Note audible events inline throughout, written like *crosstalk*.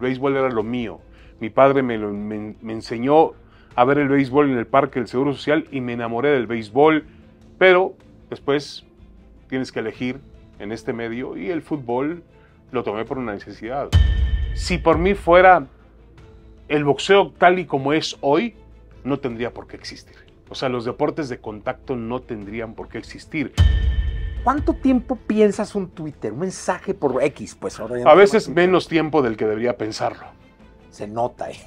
El béisbol era lo mío. Mi padre me, enseñó a ver el béisbol en el parque del Seguro Social y me enamoré del béisbol, pero después tienes que elegir en este medio y el fútbol lo tomé por una necesidad. Si por mí fuera el boxeo tal y como es hoy, no tendría por qué existir. O sea, los deportes de contacto no tendrían por qué existir. ¿Cuánto tiempo piensas un Twitter, un mensaje por X? Pues A veces menos tiempo del que debería pensarlo. Se nota, ¿eh?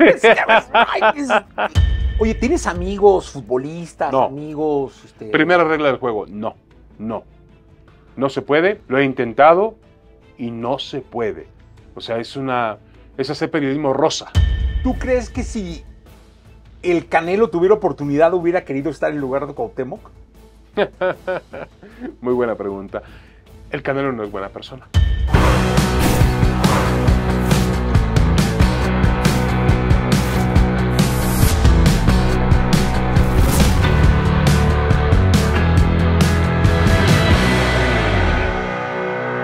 *laughs* Oye, ¿tienes amigos futbolistas, amigos? Este? Primera regla del juego, no, no. No se puede, lo he intentado y no se puede. O sea, es una. es hacer periodismo rosa. ¿Tú crees que si el Canelo tuviera oportunidad hubiera querido estar en lugar de Cuauhtémoc? *laughs* Muy buena pregunta. El Canelo no es buena persona.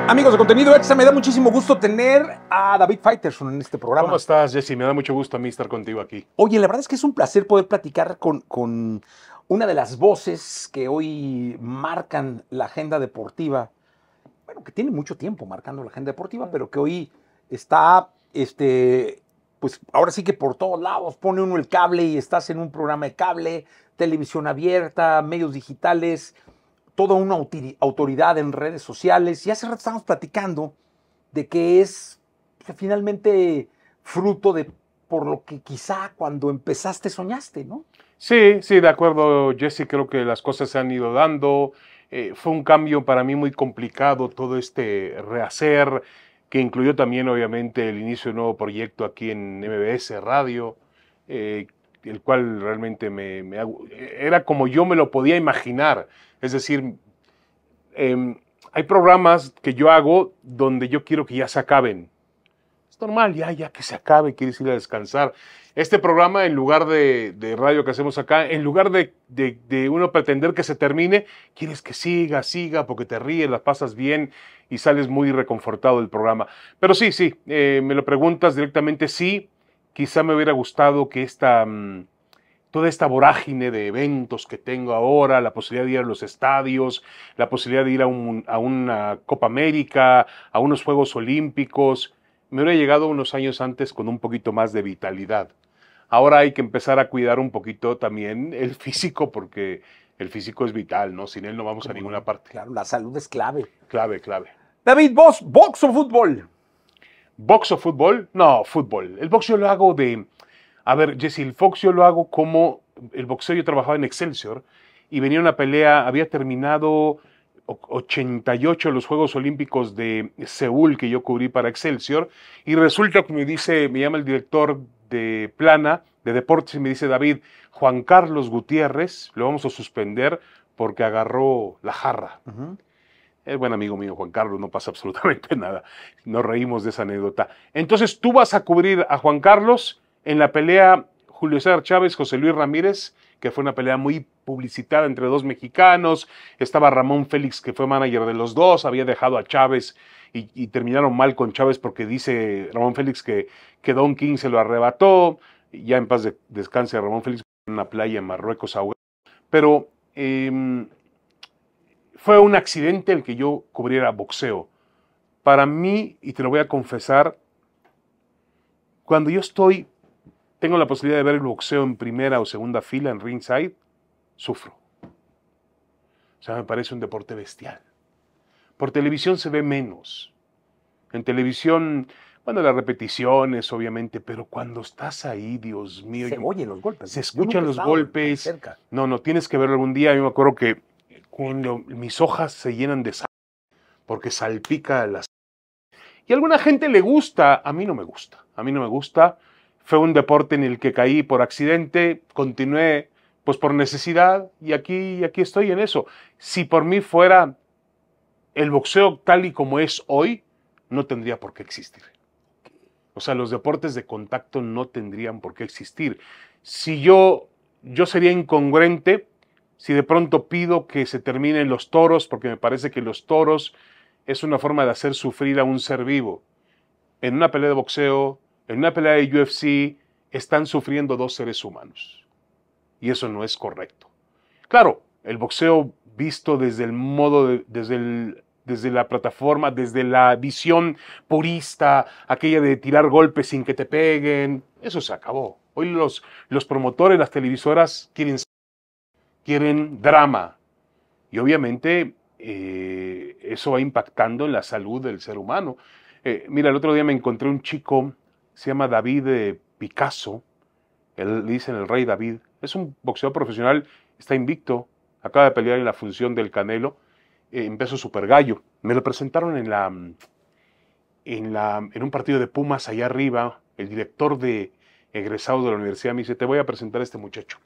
Amigos de Contenido Extra, me da muchísimo gusto tener a David Fighterson en este programa. ¿Cómo estás, Jesse? Me da mucho gusto a mí estar contigo aquí. Oye, la verdad es que es un placer poder platicar con una de las voces que hoy marcan la agenda deportiva, bueno, que tiene mucho tiempo marcando la agenda deportiva, pero que hoy está, este, pues ahora sí que por todos lados pone uno el cable y estás en un programa de cable, televisión abierta, medios digitales, toda una autoridad en redes sociales. Y hace rato estábamos platicando de que es pues, finalmente fruto de por lo que quizá cuando empezaste soñaste, ¿no? Sí, sí, de acuerdo, Jesse, creo que las cosas se han ido dando. Eh, fue un cambio para mí muy complicado todo este rehacer, que incluyó también obviamente el inicio de un nuevo proyecto aquí en MBS Radio, eh, el cual realmente me, era como yo me lo podía imaginar. Es decir, em, hay programas que yo hago donde yo quiero que ya se acaben normal, ya, ya que se acabe, quieres ir a descansar. Este programa, en lugar de, radio que hacemos acá, en lugar de, uno pretender que se termine, quieres que siga, siga, porque te ríes, la pasas bien y sales muy reconfortado del programa. Pero sí, sí, eh, me lo preguntas directamente, sí, quizá me hubiera gustado que esta... Mm, toda esta vorágine de eventos que tengo ahora, la posibilidad de ir a los estadios, la posibilidad de ir a, a, una Copa América, a unos Juegos Olímpicos, me hubiera llegado unos años antes con un poquito más de vitalidad. Ahora hay que empezar a cuidar un poquito también el *laughs* físico, porque el físico es vital, ¿no? Sin él no vamos a ninguna parte. Claro, la salud es clave. Clave, clave. David, ¿vos box o fútbol? ¿Box o fútbol? No, fútbol. El box yo lo hago de... A ver, Jesse, el box yo lo hago como... El boxeo yo trabajaba en Excelsior y venía una pelea, había terminado 88 los Juegos Olímpicos de Seúl que yo cubrí para Excelsior y resulta que me dice, me llama el director de Plana de Deportes y me dice David, Juan Carlos Gutiérrez lo vamos a suspender porque agarró la jarra. Es buen amigo mío, Juan Carlos, no pasa absolutamente *laughs* nada. Nos reímos de esa anécdota. Entonces tú vas a cubrir a Juan Carlos en la pelea Julio César Chávez, José Luis Ramírez, que fue una pelea muy publicitada entre dos mexicanos, estaba Ramón Félix, que fue manager de los dos, había dejado a Chávez y, terminaron mal con Chávez porque dice Ramón Félix que, Don King se lo arrebató, ya en paz de, descanse Ramón Félix en una playa en Marruecos ahogado. Pero em, fue un accidente el que yo cubriera boxeo. Para mí, y te lo voy a confesar, cuando yo estoy, tengo la posibilidad de ver el boxeo en primera o segunda fila, en ringside, sufro. O sea, me parece un deporte bestial. Por televisión se ve menos. En televisión, bueno, las repeticiones, obviamente, pero cuando estás ahí, Dios mío. Se oyen los golpes. Se escuchan los golpes. No, no, tienes que verlo algún día. Yo me acuerdo que cuando mis hojas se llenan de sal, porque salpica las. Y a alguna gente le gusta, a mí no me gusta. A mí no me gusta. Fue un deporte en el que caí por accidente, continué pues, por necesidad, y aquí, aquí estoy en eso. Si por mí fuera el boxeo tal y como es hoy, no tendría por qué existir. O sea, los deportes de contacto no tendrían por qué existir. Si yo, yo sería incongruente si de pronto pido que se terminen los toros, porque me parece que los toros es una forma de hacer sufrir a un ser vivo. En una pelea de boxeo, en una pelea de UFC, están sufriendo dos seres humanos y eso no es correcto. Claro, el boxeo visto desde el modo, desde, el, desde la plataforma, desde la visión purista, aquella de tirar golpes sin que te peguen, eso se acabó. Hoy los, los promotores, las televisoras quieren, quieren drama y obviamente eh, eso va impactando en la salud del ser humano. Eh, mira, el otro día me encontré un chico, se llama David eh, Picasso, él, dice dicen el rey David, es un boxeador profesional, está invicto, acaba de pelear en la función del Canelo, eh, en peso super gallo. Me lo presentaron en, la, en, la, en un partido de Pumas allá arriba, el director de egresados de la universidad me dice, te voy a presentar a este muchacho.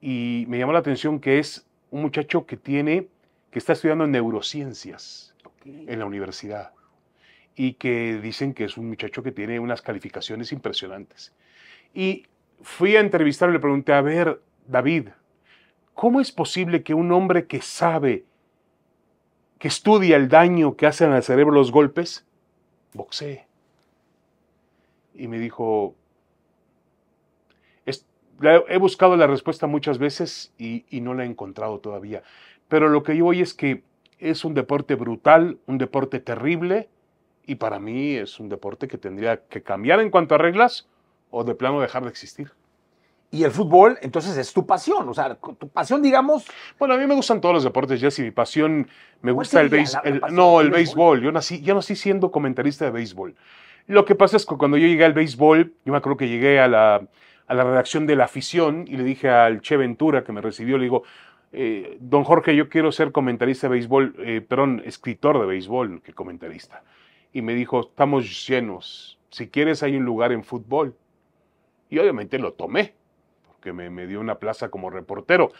Y me llamó la atención que es un muchacho que tiene, que está estudiando neurociencias en la universidad y que dicen que es un muchacho que tiene unas calificaciones impresionantes. Y fui a entrevistar y le pregunté, a ver, David, ¿cómo es posible que un hombre que sabe, que estudia el daño que hacen al cerebro los golpes, boxee? Y me dijo, he buscado la respuesta muchas veces y, y no la he encontrado todavía. Pero lo que yo oí es que es un deporte brutal, un deporte terrible, y para mí es un deporte que tendría que cambiar en cuanto a reglas o de plano dejar de existir. Y el fútbol, entonces, es tu pasión, o sea, tu pasión, digamos. Bueno, a mí me gustan todos los deportes, si Mi pasión, me gusta el béisbol. No, el béisbol. Yo nací, yo nací siendo comentarista de béisbol. Lo que pasa es que cuando yo llegué al béisbol, yo me acuerdo que llegué a la, a la redacción de la afición y le dije al Che Ventura que me recibió, le digo, eh, don Jorge, yo quiero ser comentarista de béisbol, eh, perdón, escritor de béisbol, que comentarista. Y me dijo, estamos llenos. Si quieres, hay un lugar en fútbol. Y obviamente lo tomé, porque me, me dio una plaza como reportero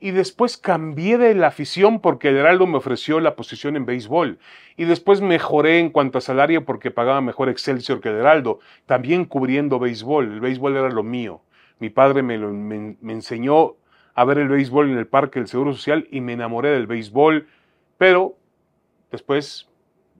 y después cambié de la afición porque el Heraldo me ofreció la posición en béisbol. Y después mejoré en cuanto a salario porque pagaba mejor Excelsior que el Heraldo, también cubriendo béisbol. El béisbol era lo mío. Mi padre me, lo, me enseñó a ver el béisbol en el parque del Seguro Social y me enamoré del béisbol. Pero después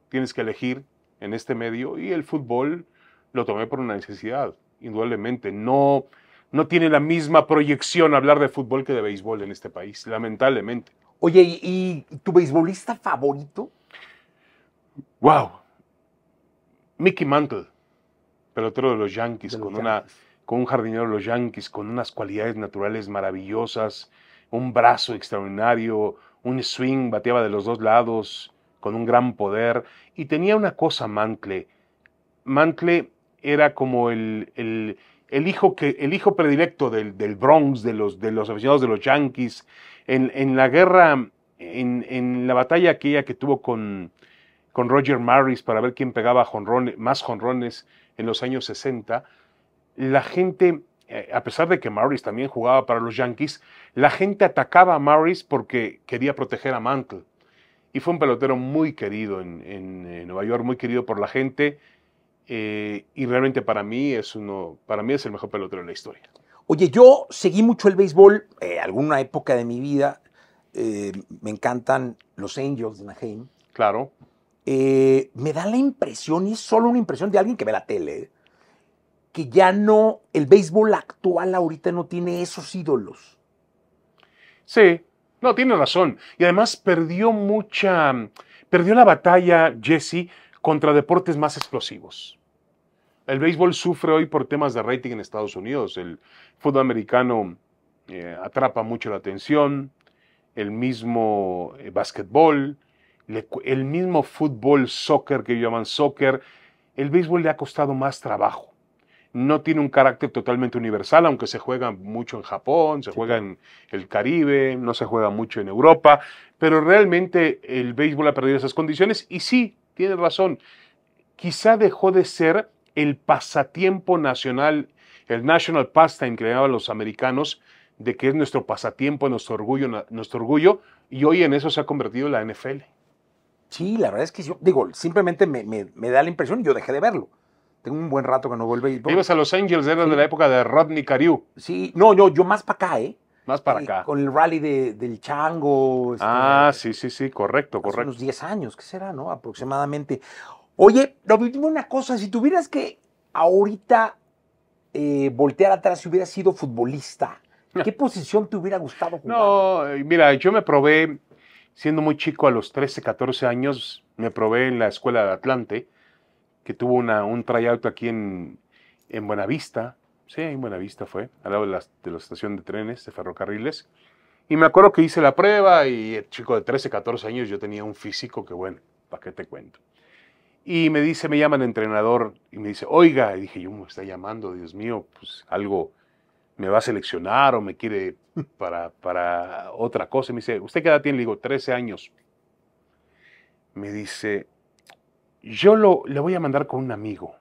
tienes que elegir en este medio y el fútbol lo tomé por una necesidad indudablemente. No, no tiene la misma proyección hablar de fútbol que de béisbol en este país, lamentablemente. Oye, ¿y, tu beisbolista favorito? Wow. Mickey Mantle, pelotero de los Yankees, con, Una, con un jardinero de los Yankees, con unas cualidades naturales maravillosas, un brazo extraordinario, un swing, bateaba de los dos lados, con un gran poder. Y tenía una cosa, Mantle. Mantle era como el, hijo, que, el hijo predilecto del, Bronx, de los, de los aficionados de los Yankees. En, la guerra, en, la batalla aquella que tuvo con, Roger Maris para ver quién pegaba más jonrones en los años 60, la gente, eh, a pesar de que Maris también jugaba para los Yankees, la gente atacaba a Maris porque quería proteger a Mantle. Y fue un pelotero muy querido en, en eh, Nueva York, muy querido por la gente eh, y realmente para mí es uno, para mí es el mejor pelotero de la historia. Oye, yo seguí mucho el béisbol, eh, alguna época de mi vida. Eh, me encantan los Angels de Anaheim. Claro. Eh, me da la impresión, y es solo una impresión de alguien que ve la tele, que ya no, el béisbol actual ahorita no tiene esos ídolos. Sí, no, tiene razón. Y además perdió mucha, perdió la batalla Jesse contra deportes más explosivos. El béisbol sufre hoy por temas de rating en Estados Unidos. El fútbol americano eh, atrapa mucho la atención, el mismo eh, básquetbol, el mismo fútbol, soccer que llaman soccer. El béisbol le ha costado más trabajo. No tiene un carácter totalmente universal, aunque se juega mucho en Japón, se juega en el Caribe, no se juega mucho en Europa, pero realmente el béisbol ha perdido esas condiciones y sí, tiene razón. Quizá dejó de ser el pasatiempo nacional, el National Pastime que le llamaban los americanos, de que es nuestro pasatiempo, nuestro orgullo, nuestro orgullo, y hoy en eso se ha convertido la NFL. Sí, la verdad es que yo, digo, simplemente me, da la impresión, yo dejé de verlo. Tengo un buen rato que no vuelve. Y... Ibas a Los Ángeles, era de la época de Rodney Cariú. Sí, no, yo, yo más para acá, ¿eh? Más para eh, acá. Con el rally del Chango. Este, ah, sí, sí, sí, correcto, hace correcto. Unos 10 años, ¿qué será, no? Aproximadamente. Oye, lo dime una cosa, si tuvieras que ahorita eh, voltear atrás y hubieras sido futbolista, ¿qué *laughs* posición te hubiera gustado jugar? No, eh, mira, yo me probé, siendo muy chico, a los 13, 14 años, me probé en la escuela de Atlante, que tuvo una, un tryout aquí en, en Buenavista, sí, en Buenavista fue, al lado de la, de la estación de trenes, de ferrocarriles, y me acuerdo que hice la prueba y el chico de 13, 14 años yo tenía un físico que, bueno, ¿para qué te cuento? Y me dice, me llaman entrenador y me dice, oiga, y dije, yo me está llamando, Dios mío, pues algo me va a seleccionar o me quiere para, para otra cosa. Y me dice, ¿usted qué edad tiene? Le digo, 13 años. Me dice, yo lo, le voy a mandar con un amigo.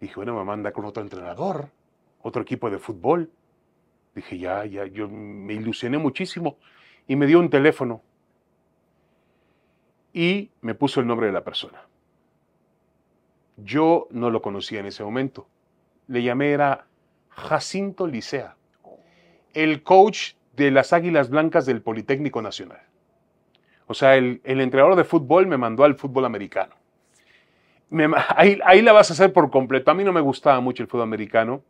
Dije, bueno, me manda con otro entrenador, otro equipo de fútbol. Dije, ya, ya, yo me ilusioné muchísimo. Y me dio un teléfono y me puso el nombre de la persona. Yo no lo conocía en ese momento. Le llamé era Jacinto Licea, el coach de las Águilas Blancas del Politécnico Nacional. O sea, el, entrenador de fútbol me mandó al fútbol americano. ahí, la vas a hacer por completo. A mí no me gustaba mucho el fútbol americano.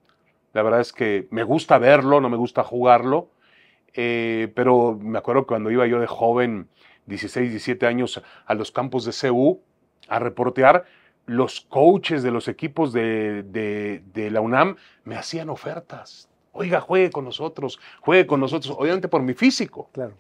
La verdad es que me gusta verlo, no me gusta jugarlo. Eh, pero me acuerdo que cuando iba yo de joven, 16, 17 años a los campos de CU a reportear, los coaches de los equipos de, la UNAM me hacían ofertas. Oiga, juegue con nosotros, juegue con nosotros, obviamente por mi físico. Claro.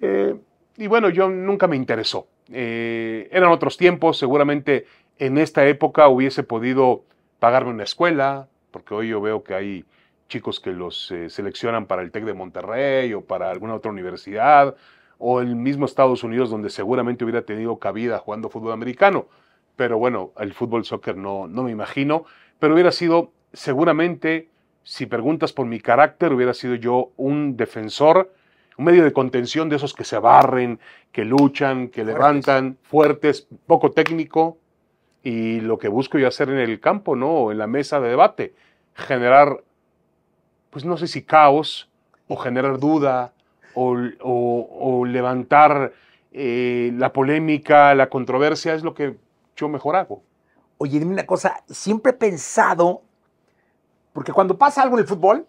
Eh, y bueno, yo nunca me interesó. Eh, eran otros tiempos, seguramente en esta época hubiese podido pagarme una escuela, porque hoy yo veo que hay chicos que los eh, seleccionan para el TEC de Monterrey o para alguna otra universidad o el mismo Estados Unidos donde seguramente hubiera tenido cabida jugando fútbol americano. Pero bueno, el fútbol soccer no, no me imagino, pero hubiera sido seguramente, si preguntas por mi carácter, hubiera sido yo un defensor, un medio de contención de esos que se barren, que luchan, que levantan, fuertes, poco técnico, y lo que busco yo hacer en el campo, ¿no? O en la mesa de debate, generar, pues no sé si caos, o generar duda, o, levantar eh, la polémica, la controversia, es lo que yo mejor hago. Oye, dime una cosa, siempre he pensado, porque cuando pasa algo en el fútbol,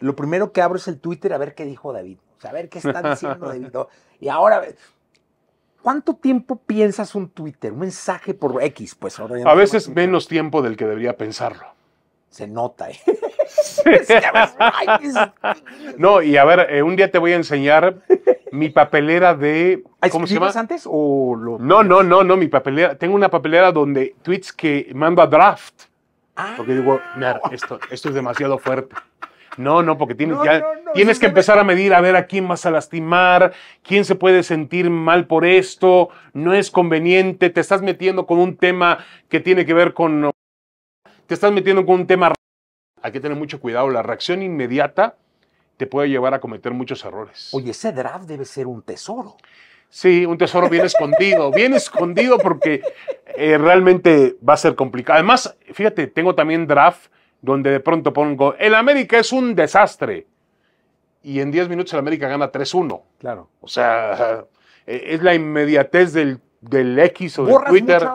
lo primero que abro es el Twitter a ver qué dijo David, o a ver qué está diciendo *laughs* David. Y ahora, ¿cuánto tiempo piensas un Twitter, un mensaje por X? Pues a veces menos tiempo del que debería pensarlo. Se nota, ¿eh? *laughs* no, y a ver, eh, un día te voy a enseñar mi papelera de. ¿Cómo se llama? antes o lo.? No, no, no, no, mi papelera. Tengo una papelera donde tweets que mando a draft. Ah. porque digo, esto, esto es demasiado fuerte. No, no, porque tienes, tienes que empezar a medir a ver a quién vas a lastimar, quién se puede sentir mal por esto, no es conveniente, te estás metiendo con un tema que tiene que ver con... Te estás metiendo con un tema hay que tener mucho cuidado. La reacción inmediata te puede llevar a cometer muchos errores. Oye, ese draft debe ser un tesoro. Sí, un tesoro bien escondido, bien escondido porque eh, realmente va a ser complicado. Además, fíjate, tengo también draft donde de pronto pongo, el América es un desastre. Y en 10 minutos el América gana 3-1. Claro. O sea, eh, es la inmediatez del, X o del Twitter.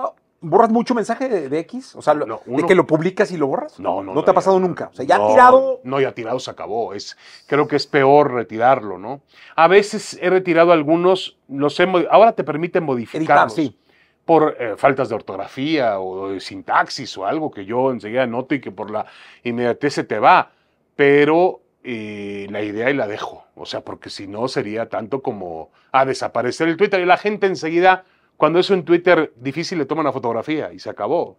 ¿Borras mucho mensaje de, X? O sea, de que lo publicas y lo borras. No, no. No, te ha pasado nunca. O sea, ya no, tirado. No, ya tirado se acabó. Es, creo que es peor retirarlo, ¿no? A veces he retirado algunos, los ahora te permiten modificarlos. por eh, faltas de ortografía o de sintaxis o algo que yo enseguida noto y que por la inmediatez se te va, pero eh, la idea y la dejo, o sea, porque si no sería tanto como a ah, desaparecer el Twitter y la gente enseguida cuando eso en Twitter difícil le toma una fotografía y se acabó.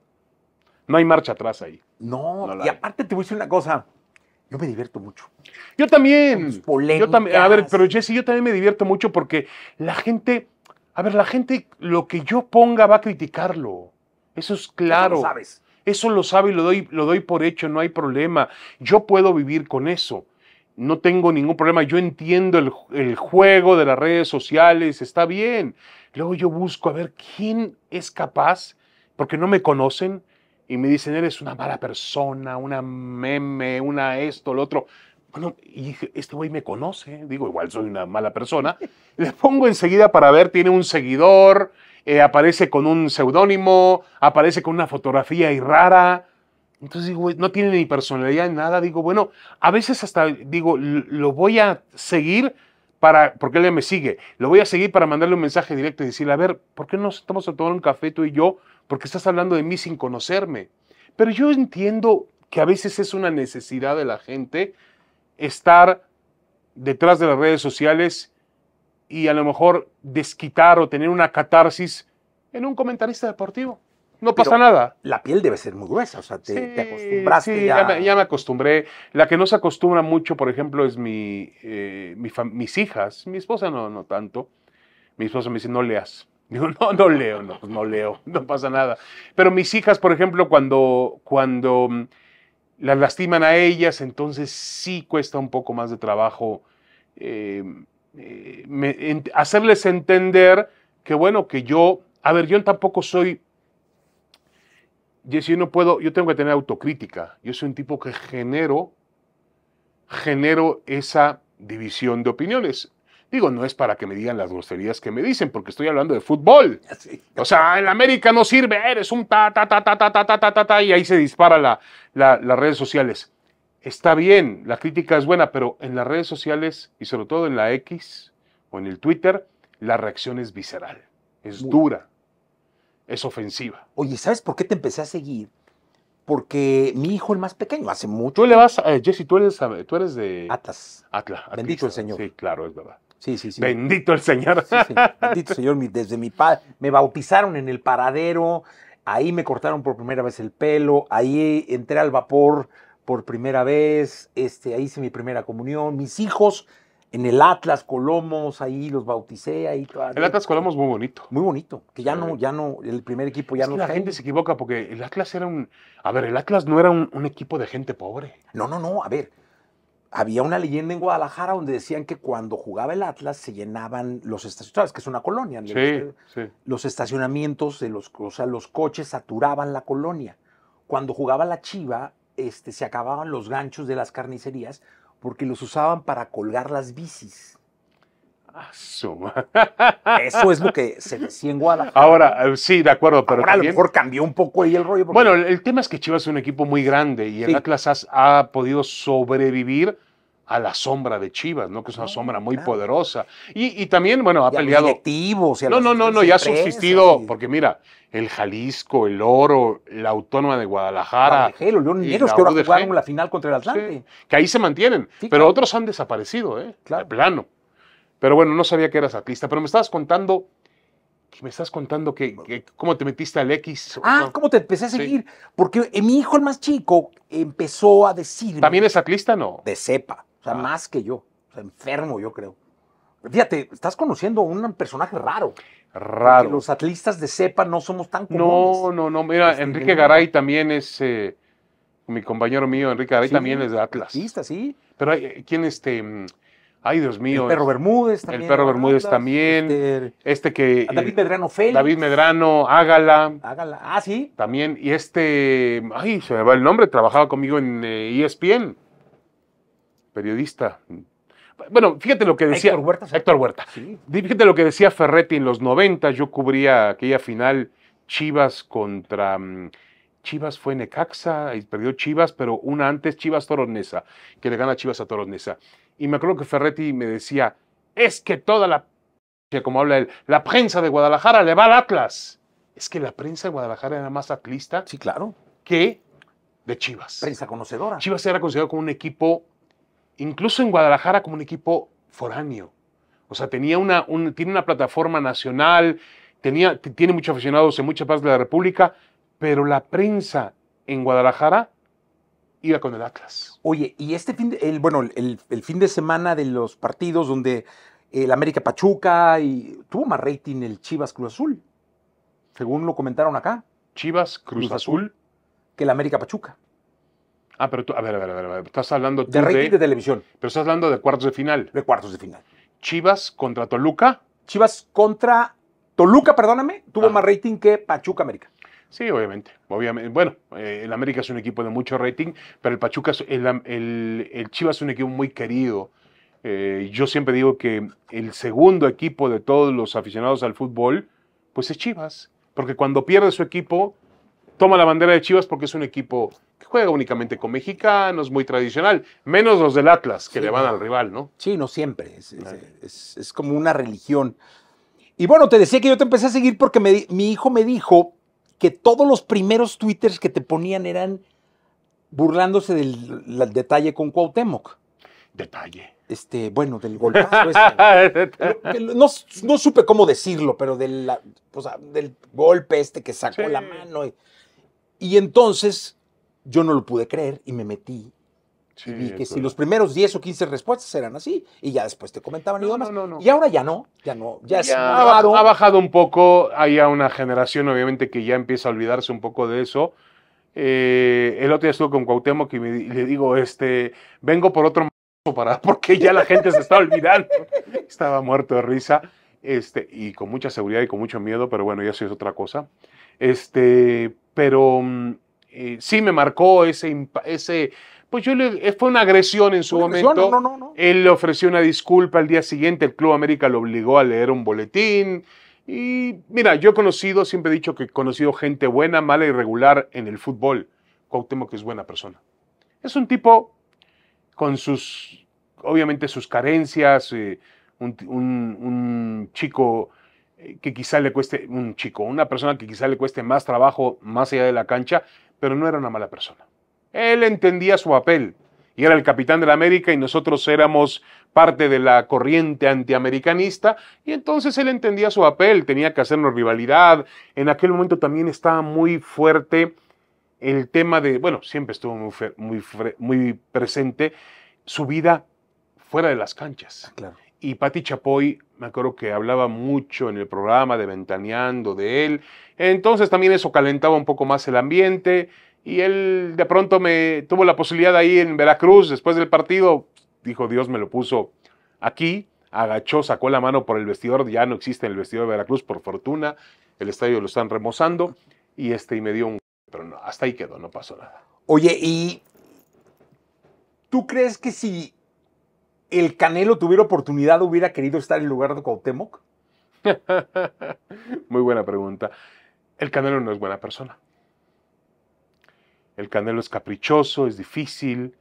No hay marcha atrás ahí. No, y aparte te voy a decir una cosa. Yo me divierto mucho. Yo también. Yo también. A ver, pero Jesse, yo también me divierto mucho porque la gente, a ver, la gente lo que yo ponga va a criticarlo. Eso es claro. Eso lo sabes. Eso lo sabe y lo doy, lo doy por hecho, no hay problema. Yo puedo vivir con eso. No tengo ningún problema. Yo entiendo el, juego de las redes sociales, está bien. Luego yo busco a ver quién es capaz, porque no me conocen y me dicen, eres una mala persona, una meme, una esto, lo otro. Bueno, y este güey me conoce, digo, igual soy una mala persona. *laughs* Le pongo enseguida para ver, tiene un seguidor, eh, aparece con un seudónimo, aparece con una fotografía y rara entonces digo, no tiene ni personalidad ni nada. Digo, bueno, a veces hasta digo, lo voy a seguir para, porque él me sigue, lo voy a seguir para mandarle un mensaje directo y decirle, a ver, ¿por qué nos estamos a tomar un café tú y yo? Porque estás hablando de mí sin conocerme. Pero yo entiendo que a veces es una necesidad de la gente estar detrás de las redes sociales y a lo mejor desquitar o tener una catarsis en un comentarista deportivo. No pasa nada. La piel debe ser muy gruesa, o sea, te, acostumbraste. ya... Ya, me, acostumbré. La que no se acostumbra mucho, por ejemplo, es mi, eh, mis hijas. Mi esposa no, no tanto. Mi esposa me dice, no leas. *laughs* Digo, no, no leo, no, pues no leo, *laughs* no pasa nada. Pero mis hijas, por ejemplo, cuando, cuando mm, las lastiman a ellas, entonces sí cuesta un poco más de trabajo em, eh, hacerles entender que, bueno, que yo, a ver, yo tampoco soy si yo no puedo, yo tengo que tener autocrítica. Yo soy un tipo que genero, genero esa división de opiniones. Digo, no es para que me digan las groserías que me dicen, porque estoy hablando de fútbol. O sea, en América no sirve, eres un ta, ta, ta, ta, ta, ta, ta, ta, y ahí se dispara la, las redes sociales. Está bien, la crítica es buena, pero en las redes sociales y sobre todo en la X o en el Twitter, la reacción es visceral, es dura, es ofensiva. Oye, ¿sabes por qué te empecé a seguir? Porque mi hijo, el más pequeño, hace mucho. Tú le vas, a... Eh, Jesse, tú eres, tú eres de. Atlas. Atlas. Bendito el Señor. Sí, claro, es verdad. Sí, sí, sí. Bendito el Señor. Sí, sí. Bendito Señor, desde mi padre. Me bautizaron en el paradero, ahí me cortaron por primera vez el pelo, ahí entré al vapor por primera vez, este, ahí hice mi primera comunión. Mis hijos en el Atlas Colomos, ahí los bauticé, ahí El Atlas Colomos muy bonito. Muy bonito, que ya no, ya no, el primer equipo ya no. la gente se equivoca porque el Atlas era un, a ver, el Atlas no era un, equipo de gente pobre. No, no, no, a ver, había una leyenda en Guadalajara donde decían que cuando jugaba el Atlas se llenaban los estacionamientos, que es una colonia. Sí, los, este, los estacionamientos, de los, o sea, los coches saturaban la colonia. Cuando jugaba la Chiva, este, se acababan los ganchos de las carnicerías porque los usaban para colgar las bicis. Ah, Eso es lo que se decía en Guadalajara. Ahora, eh, sí, de acuerdo, pero Ahora, a lo mejor cambió un poco ahí el rollo. Bueno, el tema es que Chivas es un equipo muy grande y el Atlas ha podido sobrevivir a la sombra de Chivas, ¿no? Que es una ah, sombra muy poderosa. Y, también, bueno, ha peleado. y no, no, no, no, ya ha subsistido, porque mira, el Jalisco, el Oro, la Autónoma de Guadalajara. Los que ahora jugaron la final contra el Atlante. que ahí se mantienen. Pero otros han desaparecido, ¿eh? Claro. plano. Pero bueno, no sabía que eras atlista, pero me estabas contando me estás contando que, cómo te metiste al X. Ah, cómo te empecé a seguir. Porque mi hijo, el más chico, empezó a decir. ¿También es atlista, no? De cepa. O sea, ah. más que yo. O sea, enfermo, yo creo. Fíjate, estás conociendo un personaje raro. Raro. Porque los atlistas de cepa no somos tan comunes. No, no, este, no. Mira, Enrique Garay también es. Eh, mi compañero mío, Enrique Garay, también es de Atlas. Atlista, sí. Pero, hay, ¿quién este.? Mm? Ay, Dios mío. El perro Bermúdez también. El perro Bermúdez también. Este, este que. David eh, Medrano Félix. David Medrano, Ágala. Ágala, ah, sí. También. Y este. Ay, se me va el nombre, trabajaba conmigo en ESPN. Eh, e periodista. Bueno, fíjate lo que decía Héctor Huerta. ¿sí? Héctor Fíjate lo que decía Ferretti en los 90, yo cubría aquella final Chivas contra mm, Chivas fue Necaxa y perdió Chivas, pero una antes Chivas Toronesa, que le gana Chivas a Toronesa. Y me acuerdo que Ferretti me decía, es que toda la, como habla él, la prensa de Guadalajara le va al Atlas. Es que la prensa de Guadalajara era más atlista. Sí, claro. Que de Chivas. Prensa conocedora. Chivas era considerado como un equipo incluso en Guadalajara como un equipo foráneo. O sea, tenía una, tiene una plataforma nacional, tenía, tiene muchos aficionados en muchas partes de la República, pero la prensa en Guadalajara iba con el Atlas. Oye, y este fin, de, bueno, el, fin de semana de los partidos donde eh, el América Pachuca y tuvo más rating el Chivas Cruz Azul, según lo comentaron acá. Chivas Cruz, Azul, Azul, que el América Pachuca. Ah, pero tú, a ver, a ver, a ver, estás hablando de de rating de, televisión. Pero estás hablando de cuartos de final. De cuartos de final. Chivas contra Toluca. Chivas contra Toluca, perdóname, tuvo ah. más rating que Pachuca América. Sí, obviamente. obviamente. Bueno, eh, el América es un equipo de mucho rating, pero el Pachuca, el, el, Chivas es un equipo muy querido. Eh, yo siempre digo que el segundo equipo de todos los aficionados al fútbol, pues es Chivas. Porque cuando pierde su equipo, toma la bandera de Chivas porque es un equipo juega únicamente con mexicanos, muy tradicional, menos los del Atlas, que le van al rival, ¿no? Sí, no siempre, es, como una religión. Y bueno, te decía que yo te empecé a seguir porque mi hijo me dijo que todos los primeros twitters que te ponían eran burlándose del detalle con Cuauhtémoc. Detalle. Este, bueno, del golpe. Este. *laughs* no, supe cómo decirlo, pero del, del golpe este que sacó la mano. y entonces yo no lo pude creer y me metí. y vi que si los primeros 10 o 15 respuestas eran así, y ya después te comentaban y demás. No, y ahora ya no, ya no, ya, se Ha bajado un poco, hay una generación obviamente que ya empieza a olvidarse un poco de eso. Eh, el otro día estuve con Cuauhtémoc y, y le digo, este, vengo por otro *laughs* para porque ya la gente se está olvidando. *laughs* Estaba muerto de risa, este, y con mucha seguridad y con mucho miedo, pero bueno, ya eso es otra cosa. Este, pero mm, eh, sí me marcó ese, ese pues yo le, eh, fue una agresión en su momento. Él le ofreció una disculpa al día siguiente, el Club América lo obligó a leer un boletín. Y mira, yo he conocido, siempre he dicho que he conocido gente buena, mala y regular en el fútbol. Cuauhtémoc es buena persona. Es un tipo con sus, obviamente sus carencias, eh, un, un chico que quizá le cueste, un chico, una persona que quizá le cueste más trabajo más allá de la cancha, pero no era una mala persona. Él entendía su papel y era el capitán de la América y nosotros éramos parte de la corriente antiamericanista y entonces él entendía su papel, tenía que hacernos rivalidad. En aquel momento también estaba muy fuerte el tema de, bueno, siempre estuvo muy, muy, muy presente su vida fuera de las canchas. Claro y Pati Chapoy, me acuerdo que hablaba mucho en el programa de Ventaneando de él. Entonces también eso calentaba un poco más el ambiente. Y él de pronto me tuvo la posibilidad ahí en Veracruz, después del partido, dijo Dios me lo puso aquí, agachó, sacó la mano por el vestidor, ya no existe el vestidor de Veracruz, por fortuna, el estadio lo están remozando, y este y me dio un... Pero no, hasta ahí quedó, no pasó nada. Oye, ¿y tú crees que si el Canelo tuviera oportunidad, hubiera querido estar en lugar de Cuauhtémoc? *laughs* Muy buena pregunta. El Canelo no es buena persona. El Canelo es caprichoso, es difícil.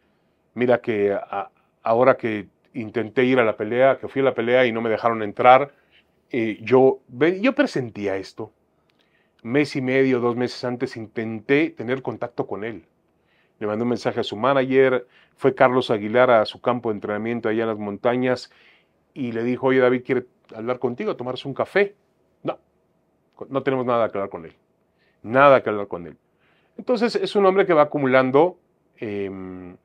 Mira que ahora que intenté ir a la pelea, que fui a la pelea y no me dejaron entrar, eh, yo, yo presentía esto. mes y medio, dos meses antes intenté tener contacto con él le mandó un mensaje a su manager, fue Carlos Aguilar a su campo de entrenamiento allá en las montañas y le dijo, oye David, ¿quiere hablar contigo, tomarse un café? No, no tenemos nada que hablar con él, nada que hablar con él. Entonces es un hombre que va acumulando, em,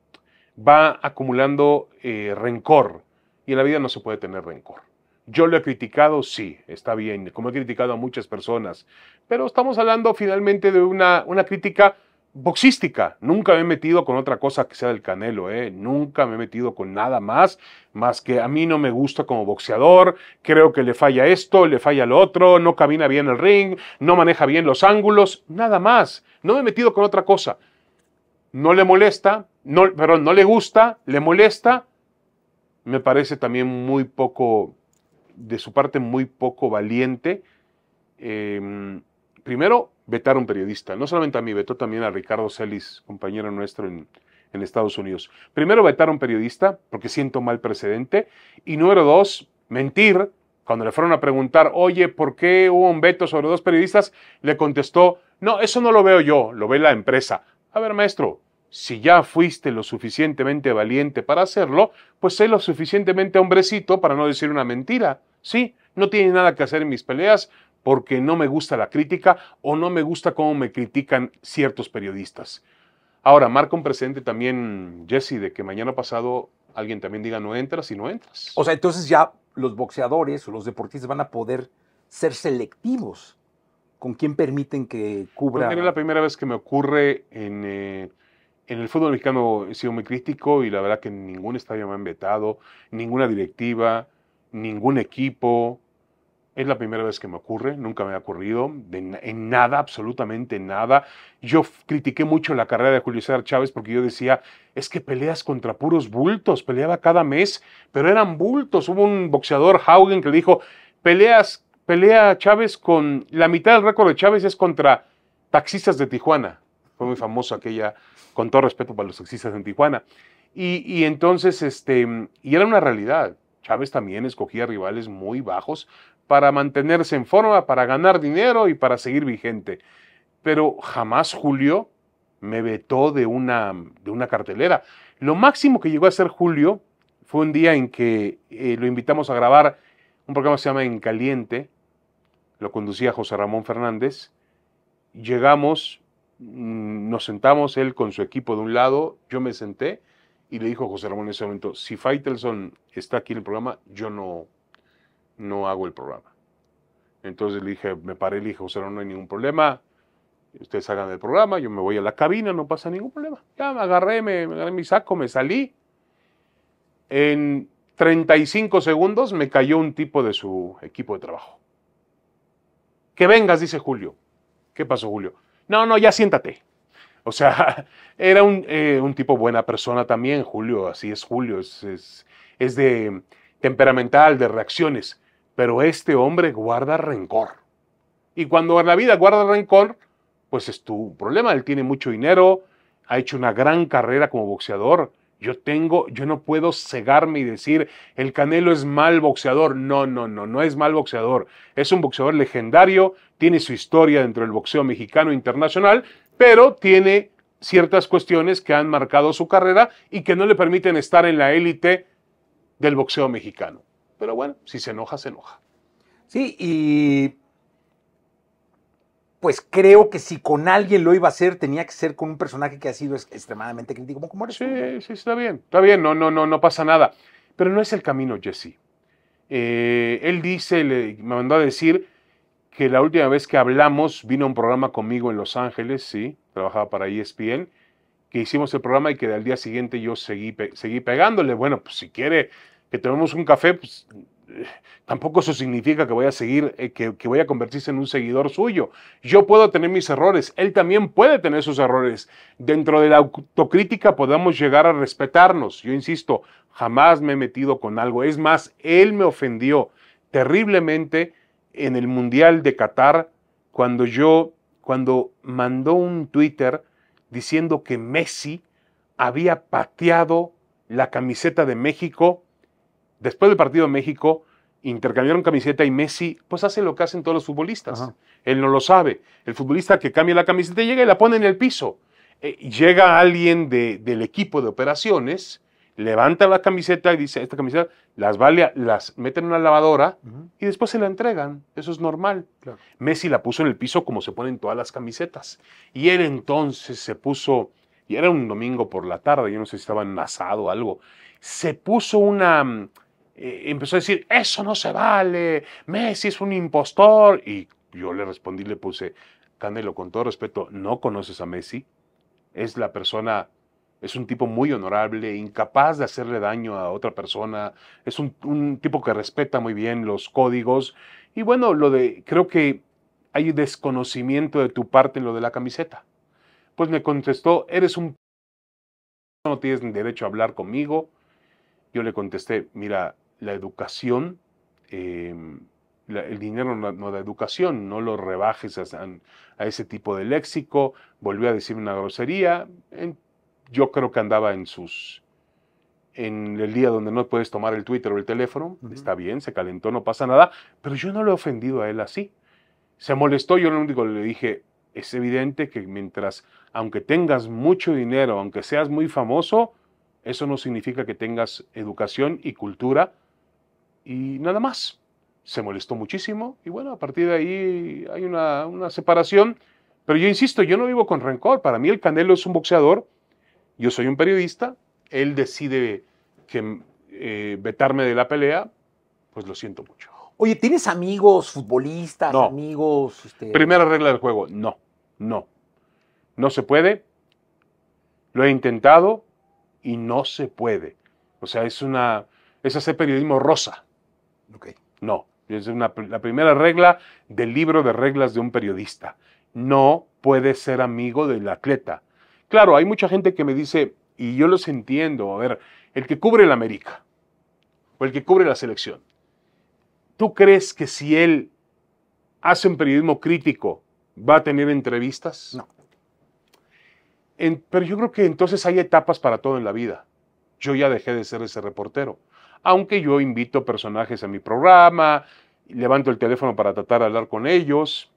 va acumulando eh, rencor y en la vida no se puede tener rencor. Yo lo he criticado, sí, está bien, como he criticado a muchas personas, pero estamos hablando finalmente de una, una crítica boxística. Nunca me he metido con otra cosa que sea del Canelo, ¿eh? Nunca me he metido con nada más, más que a mí no me gusta como boxeador, creo que le falla esto, le falla lo otro, no camina bien el ring, no maneja bien los ángulos, nada más. No me he metido con otra cosa. No le molesta, no, perdón, no le gusta, le molesta. Me parece también muy poco, de su parte muy poco valiente. Em, primero, vetar a un periodista. No solamente a mí, vetó también a Ricardo Celis, compañero nuestro en, Estados Unidos. Primero, vetar a un periodista, porque siento mal precedente. Y número dos, mentir. Cuando le fueron a preguntar, oye, ¿por qué hubo un veto sobre dos periodistas? Le contestó, no, eso no lo veo yo, lo ve la empresa. A ver, maestro, si ya fuiste lo suficientemente valiente para hacerlo, pues sé lo suficientemente hombrecito para no decir una mentira. Sí, no tiene nada que hacer en mis peleas, porque no me gusta la crítica o no me gusta cómo me critican ciertos periodistas. Ahora, Marco un presente también, Jesse, de que mañana pasado alguien también diga no entras y no entras. O sea, entonces ya los boxeadores o los deportistas van a poder ser selectivos con quién permiten que cubra. Pues la primera vez que me ocurre en, eh, en el fútbol mexicano, he sido muy crítico y la verdad que ningún estadio me han vetado, ninguna directiva, ningún equipo, es la primera vez que me ocurre, nunca me ha ocurrido en nada, absolutamente nada. Yo critiqué mucho la carrera de Julio César Chávez porque yo decía, es que peleas contra puros bultos, peleaba cada mes, pero eran bultos. Hubo un boxeador, Haugen, que dijo, peleas, pelea Chávez con, la mitad del récord de Chávez es contra taxistas de Tijuana. Fue muy famoso aquella, con todo respeto para los taxistas en Tijuana. Y, y entonces, este, y era una realidad. Chávez también escogía rivales muy bajos, para mantenerse en forma, para ganar dinero y para seguir vigente. Pero jamás Julio me vetó de una, de una cartelera. Lo máximo que llegó a ser Julio fue un día en que eh, lo invitamos a grabar un programa que se llama En Caliente, lo conducía José Ramón Fernández. Llegamos, mm, nos sentamos él con su equipo de un lado, yo me senté y le dijo a José Ramón en ese momento, si Faitelson está aquí en el programa, yo no, no hago el programa. Entonces le dije, me paré, le dije, sea, no hay ningún problema, ustedes hagan el programa, yo me voy a la cabina, no pasa ningún problema. Ya me agarré, me, agarré mi saco, me salí. En 35 segundos me cayó un tipo de su equipo de trabajo. Que vengas, dice Julio. ¿Qué pasó, Julio? No, no, ya siéntate. O sea, *laughs* era eh, un, tipo buena persona también, Julio, así es Julio, es, es de temperamental, de reacciones. Pero este hombre guarda rencor. Y cuando en la vida guarda rencor, pues es tu problema. Él tiene mucho dinero, ha hecho una gran carrera como boxeador. Yo tengo, yo no puedo cegarme y decir, el Canelo es mal boxeador. No, no, no, no es mal boxeador. Es un boxeador legendario, tiene su historia dentro del boxeo mexicano internacional, pero tiene ciertas cuestiones que han marcado su carrera y que no le permiten estar en la élite del boxeo mexicano. Pero bueno, si se enoja, se enoja. Sí, y pues creo que si con alguien lo iba a hacer, tenía que ser con un personaje que ha sido extremadamente crítico como eres. Sí, sí, está bien, está bien, no, no, no, no pasa nada. Pero no es el camino, Jesse. Eh, él dice, me mandó a decir que la última vez que hablamos vino a un programa conmigo en Los Ángeles, sí, trabajaba para ESPN, que hicimos el programa y que al día siguiente yo seguí, seguí pegándole. Bueno, pues si quiere que tenemos un café, pues tampoco eso significa que voy a seguir, eh, que, voy a convertirse en un seguidor suyo. Yo puedo tener mis errores, él también puede tener sus errores. Dentro de la autocrítica podamos llegar a respetarnos. Yo insisto, jamás me he metido con algo. Es más, él me ofendió terriblemente en el Mundial de Qatar cuando yo, cuando mandó un Twitter diciendo que Messi había pateado la camiseta de México Después del partido de México, intercambiaron camiseta y Messi, pues hace lo que hacen todos los futbolistas. Él no lo sabe. El futbolista que cambia la camiseta llega y la pone en el piso. Eh, llega alguien del equipo de operaciones, levanta la camiseta y dice, esta camiseta las vale, las meten en una lavadora y después se la entregan. Eso es normal. Messi la puso en el piso como se ponen todas las camisetas. Y él entonces se puso, y era un domingo por la tarde, yo no sé si estaba enlazado o algo, se puso una mm, empezó a decir, eso no se vale, Messi es un impostor. Y yo le respondí, le puse, candelo con todo respeto, no conoces a Messi. Es la persona, es un tipo muy honorable, incapaz de hacerle daño a otra persona. Es un, un tipo que respeta muy bien los códigos. Y bueno, lo de, creo que hay desconocimiento de tu parte en lo de la camiseta. Pues me contestó, eres un... no tienes derecho a hablar conmigo. Yo le contesté, mira, la educación, em, el dinero no, da educación, no lo rebajes a, ese tipo de léxico, volvió a decir una grosería, yo creo que andaba en sus, en el día donde no puedes tomar el Twitter o el teléfono, está bien, se calentó, no pasa nada, pero yo no le he ofendido a él así. Se molestó, yo lo único que le dije, es evidente que mientras, aunque tengas mucho dinero, aunque seas muy famoso, eso no significa que tengas educación y cultura y nada más. Se molestó muchísimo y bueno, a partir de ahí hay una, separación. Pero yo insisto, yo no vivo con rencor. Para mí el Canelo es un boxeador, yo soy un periodista, él decide que eh, vetarme de la pelea, pues lo siento mucho. Oye, ¿tienes amigos futbolistas, amigos? Este? Primera regla del juego, no, no. No se puede. Lo he intentado y no se puede. O sea, es una es hacer periodismo rosa. No, es la primera regla del libro de reglas de un periodista. No puedes ser amigo del atleta. Claro, hay mucha gente que me dice, y yo los entiendo, a ver, el que cubre el América o el que cubre la selección, ¿tú crees que si él hace un periodismo crítico va a tener entrevistas? No. pero yo creo que entonces hay etapas para todo en la vida. Yo ya dejé de ser ese reportero aunque yo invito personajes a mi programa, levanto el teléfono para tratar de hablar con ellos.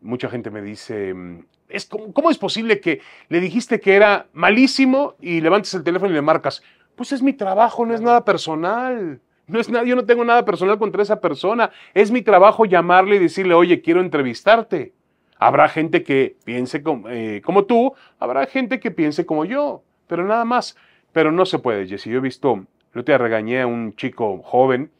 Mucha gente me dice, mm, es, ¿cómo, es posible que le dijiste que era malísimo y levantes el teléfono y le marcas? Pues es mi trabajo, no es nada personal. No es nada, yo no tengo nada personal contra esa persona. Es mi trabajo llamarle y decirle, oye, quiero entrevistarte. Habrá gente que piense como, eh, como tú, habrá gente que piense como yo, pero nada más. Pero no se puede, Jesse. Yo he visto yo te regañé a un chico joven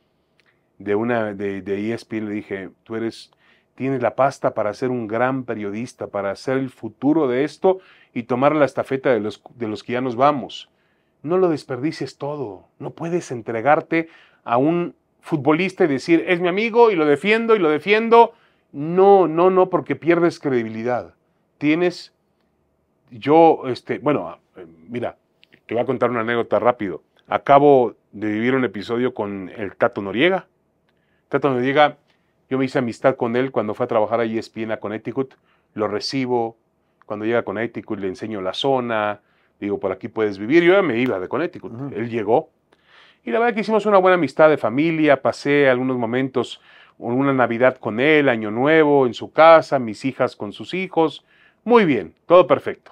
de una de, ESPN, e le dije, tú eres, tienes la pasta para ser un gran periodista, para hacer el futuro de esto y tomar la estafeta de los, de los que ya nos vamos. No lo desperdicies todo, no puedes entregarte a un futbolista y decir, es mi amigo y lo defiendo y lo defiendo. No, no, no, porque pierdes credibilidad. Tienes, yo, este, bueno, ah, eh, mira, te voy a contar una anécdota rápido. Acabo de vivir un episodio con el Tato Noriega. Tato Noriega, yo me hice amistad con él cuando fue a trabajar a ESPN a Connecticut. Lo recibo. Cuando llega a Connecticut le enseño la zona. Digo, por aquí puedes vivir. Yo me iba de Connecticut. Él llegó. Y la verdad que hicimos una buena amistad de familia. Pasé algunos momentos, una Navidad con él, Año Nuevo, en su casa, mis hijas con sus hijos. Muy bien, todo perfecto.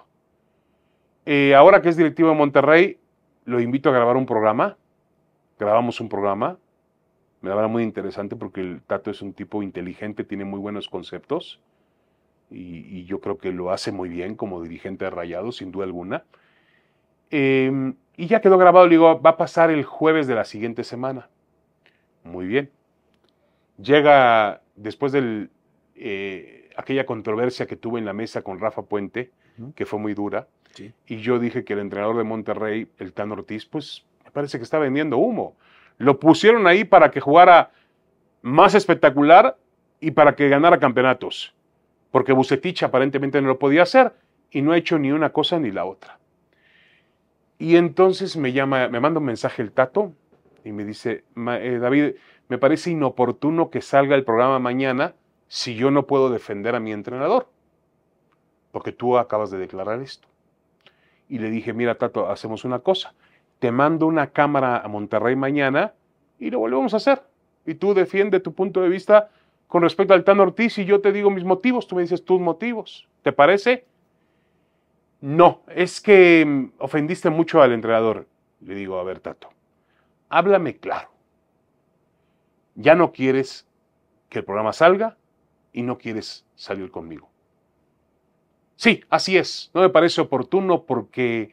Eh, ahora que es directivo de Monterrey, lo invito a grabar un programa. Grabamos un programa. Me verdad muy interesante porque el Tato es un tipo inteligente, tiene muy buenos conceptos y, yo creo que lo hace muy bien como dirigente de Rayado, sin duda alguna. Em, y ya quedó grabado, le digo, va a pasar el jueves de la siguiente semana. Muy bien. Llega después de eh, aquella controversia que tuve en la mesa con Rafa Puente, que fue muy dura, y yo dije que el entrenador de Monterrey, el Tan Ortiz, pues me parece que está vendiendo humo. Lo pusieron ahí para que jugara más espectacular y para que ganara campeonatos. Porque Bucetich aparentemente no lo podía hacer y no ha hecho ni una cosa ni la otra. Y entonces me llama, me manda un mensaje el Tato y me dice, eh, David, me parece inoportuno que salga el programa mañana si yo no puedo defender a mi entrenador. Porque tú acabas de declarar esto y le dije, mira, Tato, hacemos una cosa. Te mando una cámara a Monterrey mañana y lo volvemos a hacer. Y tú defiende tu punto de vista con respecto al Tan Ortiz y yo te digo mis motivos, tú me dices tus motivos. ¿Te parece? No, es que mm, ofendiste mucho al entrenador. Le digo, a ver, Tato, háblame claro. Ya no quieres que el programa salga y no quieres salir conmigo. Sí, así es. No me parece oportuno porque,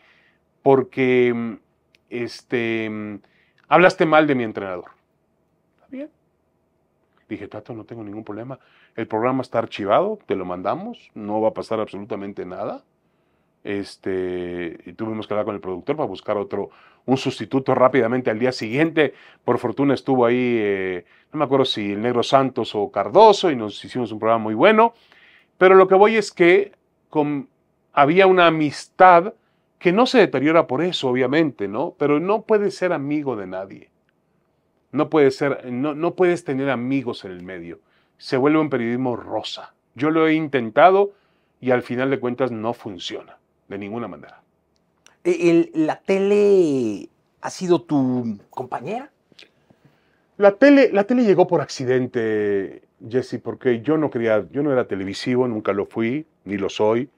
porque este, hablaste mal de mi entrenador. Está bien. Dije, Tato, no tengo ningún problema. El programa está archivado, te lo mandamos, no va a pasar absolutamente nada. Este, y tuvimos que hablar con el productor para buscar otro, un sustituto rápidamente al día siguiente. Por fortuna estuvo ahí, eh, no me acuerdo si el Negro Santos o Cardoso, y nos hicimos un programa muy bueno. Pero lo que voy es que había una amistad que no se deteriora por eso, obviamente, ¿no? Pero no puedes ser amigo de nadie. No puedes, ser, no, puedes tener amigos en el medio. Se vuelve un periodismo rosa. Yo lo he intentado y al final de cuentas no funciona, de ninguna manera. ¿E, ¿La tele ha sido tu compañera? La tele, la tele llegó por accidente, Jesse, porque yo no quería, yo no era televisivo, nunca lo fui, ni lo soy.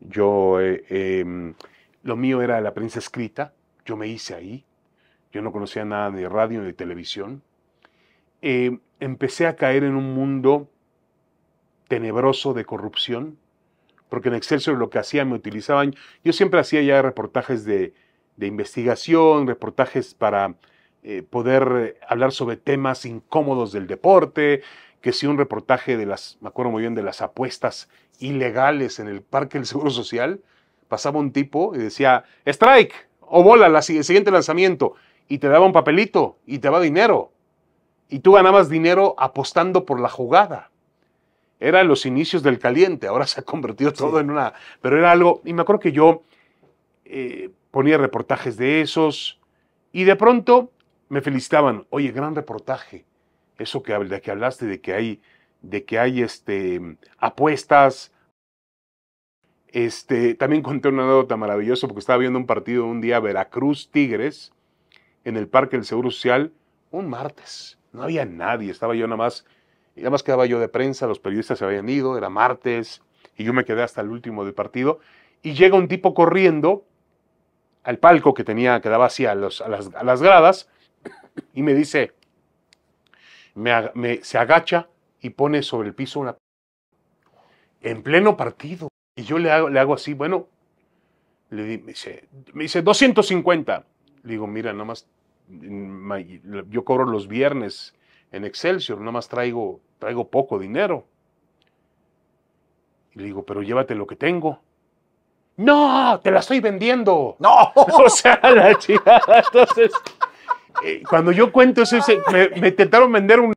Yo, eh, em, lo mío era la prensa escrita, yo me hice ahí. Yo no conocía nada de radio ni de televisión. Em, empecé a caer en un mundo tenebroso de corrupción, porque en de lo que hacía me utilizaban. Yo siempre hacía ya reportajes de, investigación, reportajes para eh, poder eh, hablar sobre temas incómodos del deporte, que sí un reportaje de las, me acuerdo muy bien, de las apuestas ilegales en el Parque del Seguro Social, pasaba un tipo y decía, strike o oh, bola, la, el siguiente lanzamiento, y te daba un papelito y te daba dinero. Y tú ganabas dinero apostando por la jugada. Eran los inicios del caliente, ahora se ha convertido todo en una... Pero era algo, y me acuerdo que yo eh, ponía reportajes de esos, y de pronto me felicitaban, oye, gran reportaje eso que, de que hablaste de que hay, de que hay este, apuestas. Este, también conté una anécdota maravillosa porque estaba viendo un partido un día Veracruz Tigres en el Parque del Seguro Social un martes. No había nadie, estaba yo nada más, nada más quedaba yo de prensa, los periodistas se habían ido, era martes y yo me quedé hasta el último del partido y llega un tipo corriendo al palco que tenía, que daba así a las gradas y me dice, me, se agacha y pone sobre el piso una... En pleno partido. Y yo le hago, le hago así, bueno, le me, dice, 250. Le digo, mira, nomás más, mm, yo cobro los viernes en Excelsior, nomás más traigo, traigo poco dinero. Y le digo, pero llévate lo que tengo. No, te la estoy vendiendo. No. *laughs* O sea, la Entonces, eh, cuando yo cuento eso, me, intentaron vender un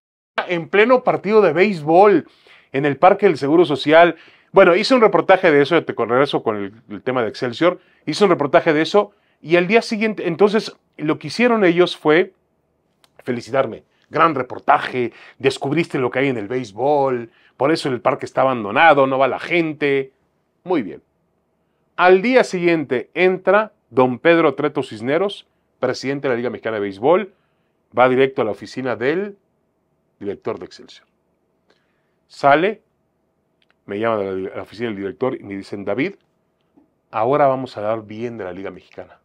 en pleno partido de béisbol en el Parque del Seguro Social. Bueno, hice un reportaje de eso, te regreso con el, tema de Excelsior, hice un reportaje de eso y al día siguiente, entonces lo que hicieron ellos fue felicitarme. Gran reportaje, descubriste lo que hay en el béisbol, por eso el parque está abandonado, no va la gente. Muy bien. Al día siguiente entra don Pedro Treto Cisneros presidente de la Liga Mexicana de Béisbol, va directo a la oficina del director de Excelsior. Sale, me llama a la, oficina del director y me dicen, David, ahora vamos a hablar bien de la Liga Mexicana.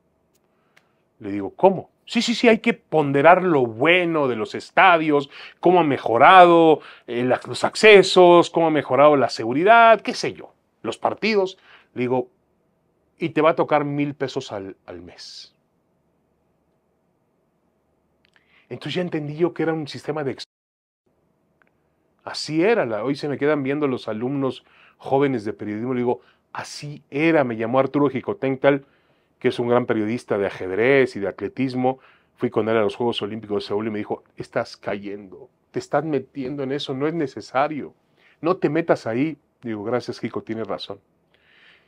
Le digo, ¿cómo? Sí, sí, sí, hay que ponderar lo bueno de los estadios, cómo ha mejorado eh, los accesos, cómo ha mejorado la seguridad, qué sé yo, los partidos. Le digo, y te va a tocar mil pesos al mes. Entonces ya entendí yo que era un sistema de... Así era. La... Hoy se me quedan viendo los alumnos jóvenes de periodismo. Le digo, así era. Me llamó Arturo Jicotencal, que es un gran periodista de ajedrez y de atletismo. Fui con él a los Juegos Olímpicos de Seúl y me dijo, estás cayendo, te estás metiendo en eso, no es necesario. No te metas ahí. Digo, gracias, Jico, tienes razón.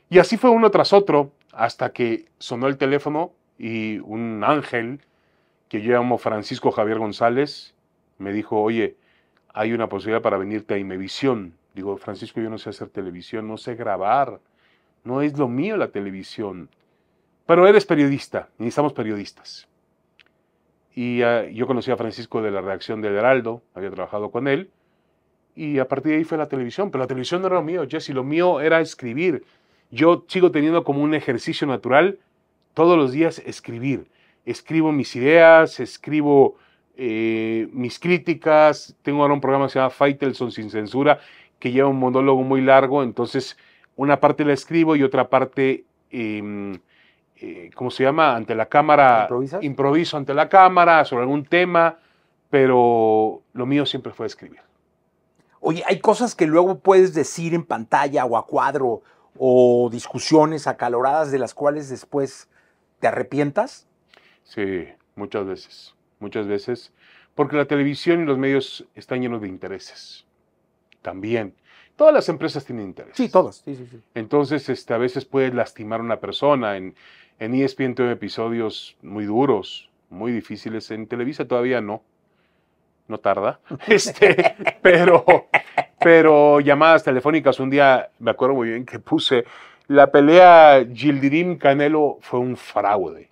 Y así fue uno tras otro, hasta que sonó el teléfono y un ángel que yo llamo Francisco Javier González, me dijo, oye, hay una posibilidad para venirte a Imevisión. Digo, Francisco, yo no sé hacer televisión, no sé grabar, no es lo mío la televisión. Pero eres periodista, necesitamos periodistas. Y ah, yo conocí a Francisco de la redacción del Heraldo, había trabajado con él, y a partir de ahí fue la televisión, pero la televisión no era lo mío, Jesse, lo mío era escribir. Yo sigo teniendo como un ejercicio natural todos los días escribir escribo mis ideas, escribo eh, mis críticas. Tengo ahora un programa que se llama Fightelson sin censura, que lleva un monólogo muy largo, entonces una parte la escribo y otra parte, em, eh, ¿cómo se llama? Ante la cámara. Improviso ante la cámara sobre algún tema, pero lo mío siempre fue escribir. Oye, hay cosas que luego puedes decir en pantalla o a cuadro o discusiones acaloradas de las cuales después te arrepientas. Sí, muchas veces, muchas veces, porque la televisión y los medios están llenos de intereses. También. Todas las empresas tienen intereses. Sí, todas. Sí, sí, Entonces, este, a veces puede lastimar a una persona. En, en ESPN tuve episodios muy duros, muy difíciles. En Televisa todavía no. No tarda. *laughs* Este, pero, pero llamadas telefónicas. Un día, me acuerdo muy bien que puse, la pelea Gildirim Canelo fue un fraude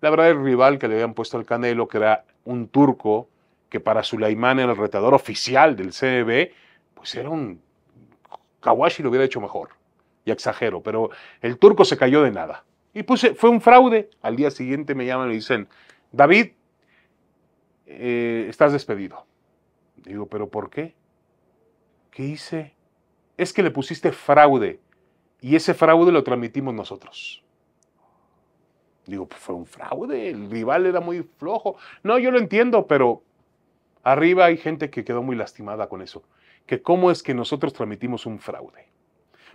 la verdad, el rival que le habían puesto al Canelo, que era un turco, que para Sulaimán era el retador oficial del CB pues era un. Kawashi lo hubiera hecho mejor. Ya exagero, pero el turco se cayó de nada. Y pues eh, fue un fraude. Al día siguiente me llaman y dicen: David, eh, estás despedido. Digo, ¿pero por qué? ¿Qué hice? Es que le pusiste fraude y ese fraude lo transmitimos nosotros. Digo, pues fue un fraude, el rival era muy flojo. No, yo lo entiendo, pero arriba hay gente que quedó muy lastimada con eso. Que cómo es que nosotros transmitimos un fraude.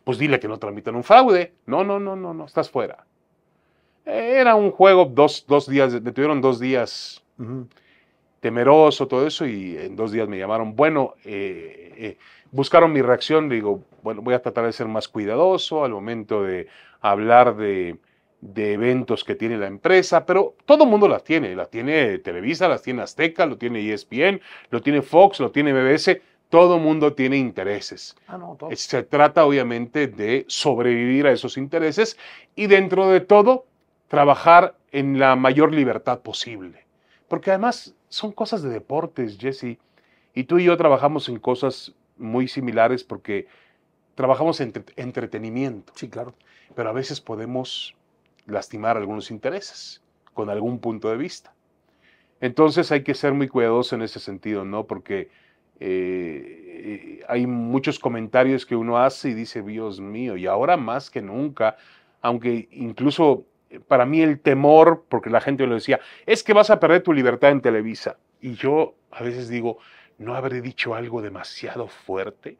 Pues dile que no tramitan un fraude. No, no, no, no, no, estás fuera. Era un juego, dos, dos días, tuvieron dos días temeroso, todo eso, y en dos días me llamaron. Bueno, eh, eh, buscaron mi reacción, digo, bueno, voy a tratar de ser más cuidadoso al momento de hablar de de eventos que tiene la empresa, pero todo el mundo las tiene, las tiene Televisa, las tiene Azteca, lo tiene ESPN, lo tiene Fox, lo tiene BBS. todo el mundo tiene intereses. Ah, Se trata obviamente de sobrevivir a esos intereses y dentro de todo trabajar en la mayor libertad posible. Porque además son cosas de deportes, Jesse, y tú y yo trabajamos en cosas muy similares porque trabajamos en entretenimiento. Sí, claro. Pero a veces podemos lastimar algunos intereses con algún punto de vista. Entonces hay que ser muy cuidadoso en ese sentido, ¿no? Porque eh, hay muchos comentarios que uno hace y dice, Dios mío, y ahora más que nunca, aunque incluso eh, para mí el temor, porque la gente lo decía, es que vas a perder tu libertad en Televisa. Y yo a veces digo, ¿no habré dicho algo demasiado fuerte?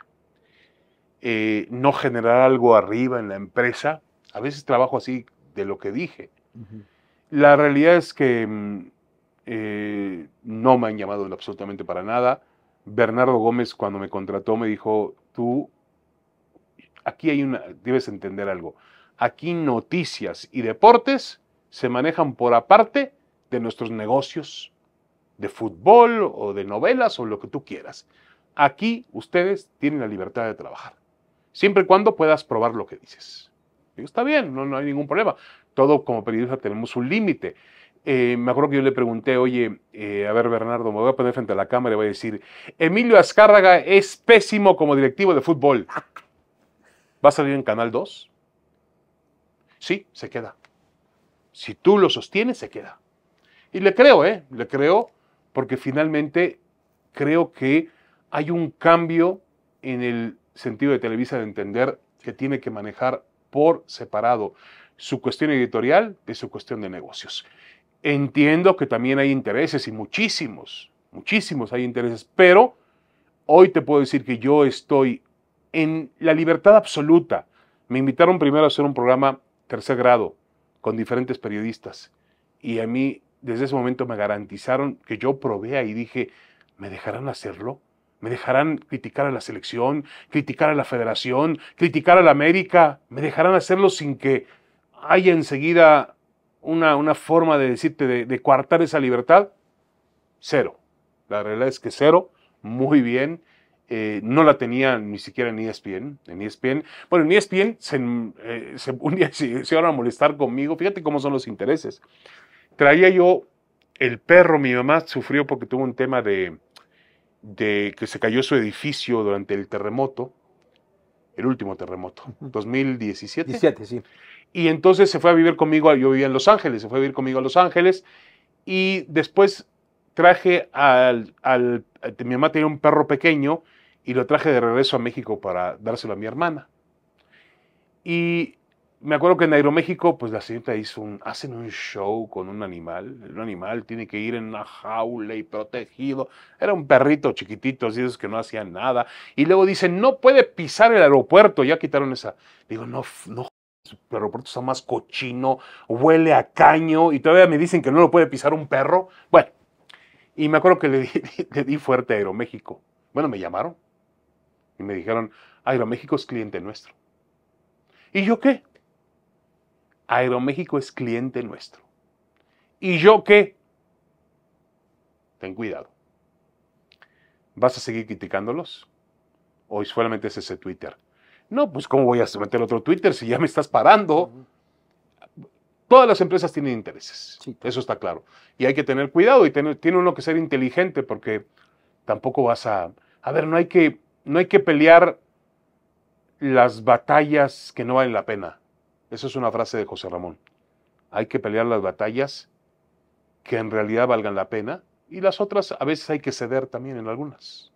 Eh, ¿No generar algo arriba en la empresa? A veces trabajo así de lo que dije. La realidad es que mm, eh, no me han llamado absolutamente para nada. Bernardo Gómez cuando me contrató me dijo, tú, aquí hay una, debes entender algo, aquí noticias y deportes se manejan por aparte de nuestros negocios de fútbol o de novelas o lo que tú quieras. Aquí ustedes tienen la libertad de trabajar, siempre y cuando puedas probar lo que dices está bien, no, no hay ningún problema. Todo como periodista tenemos un límite. Eh, me acuerdo que yo le pregunté, oye, eh, a ver Bernardo, me voy a poner frente a la cámara y voy a decir, Emilio Azcárraga es pésimo como directivo de fútbol. ¿Va a salir en Canal 2? Sí, se queda. Si tú lo sostienes, se queda. Y le creo, ¿eh? Le creo porque finalmente creo que hay un cambio en el sentido de Televisa de entender que tiene que manejar por separado su cuestión editorial de su cuestión de negocios. Entiendo que también hay intereses y muchísimos, muchísimos hay intereses, pero hoy te puedo decir que yo estoy en la libertad absoluta. Me invitaron primero a hacer un programa tercer grado con diferentes periodistas y a mí desde ese momento me garantizaron que yo probé y dije, ¿me dejarán hacerlo? ¿Me dejarán criticar a la selección, criticar a la federación, criticar a la América? ¿Me dejarán hacerlo sin que haya enseguida una, una forma de decirte, de, coartar esa libertad? Cero. La realidad es que cero. Muy bien. Eh, no la tenía ni siquiera en ESPN. E bueno, en ESPN se, eh, se, un día *laughs* se, se iban a molestar conmigo. Fíjate cómo son los intereses. Traía yo el perro, mi mamá sufrió porque tuvo un tema de, de que se cayó su edificio durante el terremoto, el último terremoto, 2017. Y entonces se fue a vivir conmigo, yo vivía en Los Ángeles, se fue a vivir conmigo a Los Ángeles y después traje al, al eh, mi mamá tenía un perro pequeño y lo traje de regreso a México para dárselo a mi hermana. Y me acuerdo que en Aeroméxico, pues la señorita hizo un, hacen un show con un animal. El animal tiene que ir en una jaula y protegido. Era un perrito chiquitito, así es que no hacía nada. Y luego dicen, no puede pisar el aeropuerto. Ya quitaron esa. Digo, no, no, el aeropuerto está más cochino, huele a caño. Y todavía me dicen que no lo puede pisar un perro. Bueno, y me acuerdo que le di, *laughs* le di fuerte a Aeroméxico. Bueno, me llamaron y me dijeron, Aeroméxico es cliente nuestro. ¿Y yo qué? Aeroméxico es cliente nuestro. ¿Y yo qué? Ten cuidado. ¿Vas a seguir criticándolos? Hoy solamente es ese Twitter. No, pues ¿cómo voy a meter otro Twitter si ya me estás parando? Todas las empresas tienen intereses, eso está claro. Y hay que tener cuidado y tiene uno que ser inteligente porque tampoco vas a... A ver, no hay que, no hay que pelear las batallas que no valen la pena. Esa es una frase de José Ramón. Hay que pelear las batallas que en realidad valgan la pena y las otras a veces hay que ceder también en algunas.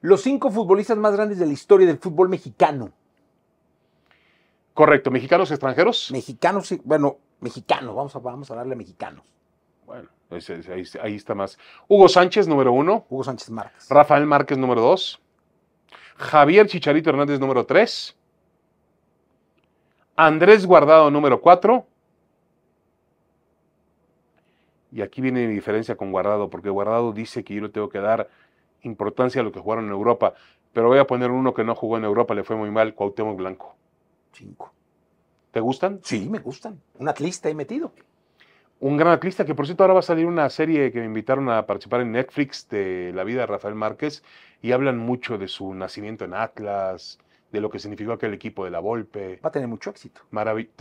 Los cinco futbolistas más grandes de la historia del fútbol mexicano. Correcto, mexicanos extranjeros. Mexicanos, bueno, mexicanos, vamos a, vamos a darle mexicanos. Bueno, ahí, ahí, está más. Hugo Sánchez, número uno. Hugo Sánchez Márquez. Rafael Márquez, número dos. Javier Chicharito Hernández, número tres. Andrés Guardado número 4. Y aquí viene mi diferencia con Guardado, porque Guardado dice que yo le tengo que dar importancia a lo que jugaron en Europa. Pero voy a poner uno que no jugó en Europa, le fue muy mal, Cuauhtémoc Blanco. Cinco. ¿Te gustan? Sí, me gustan. Un atlista he metido. Un gran atlista que, por cierto, ahora va a salir una serie que me invitaron a participar en Netflix de la vida de Rafael Márquez y hablan mucho de su nacimiento en Atlas, de lo que significó aquel equipo de la Volpe. Va a tener mucho éxito.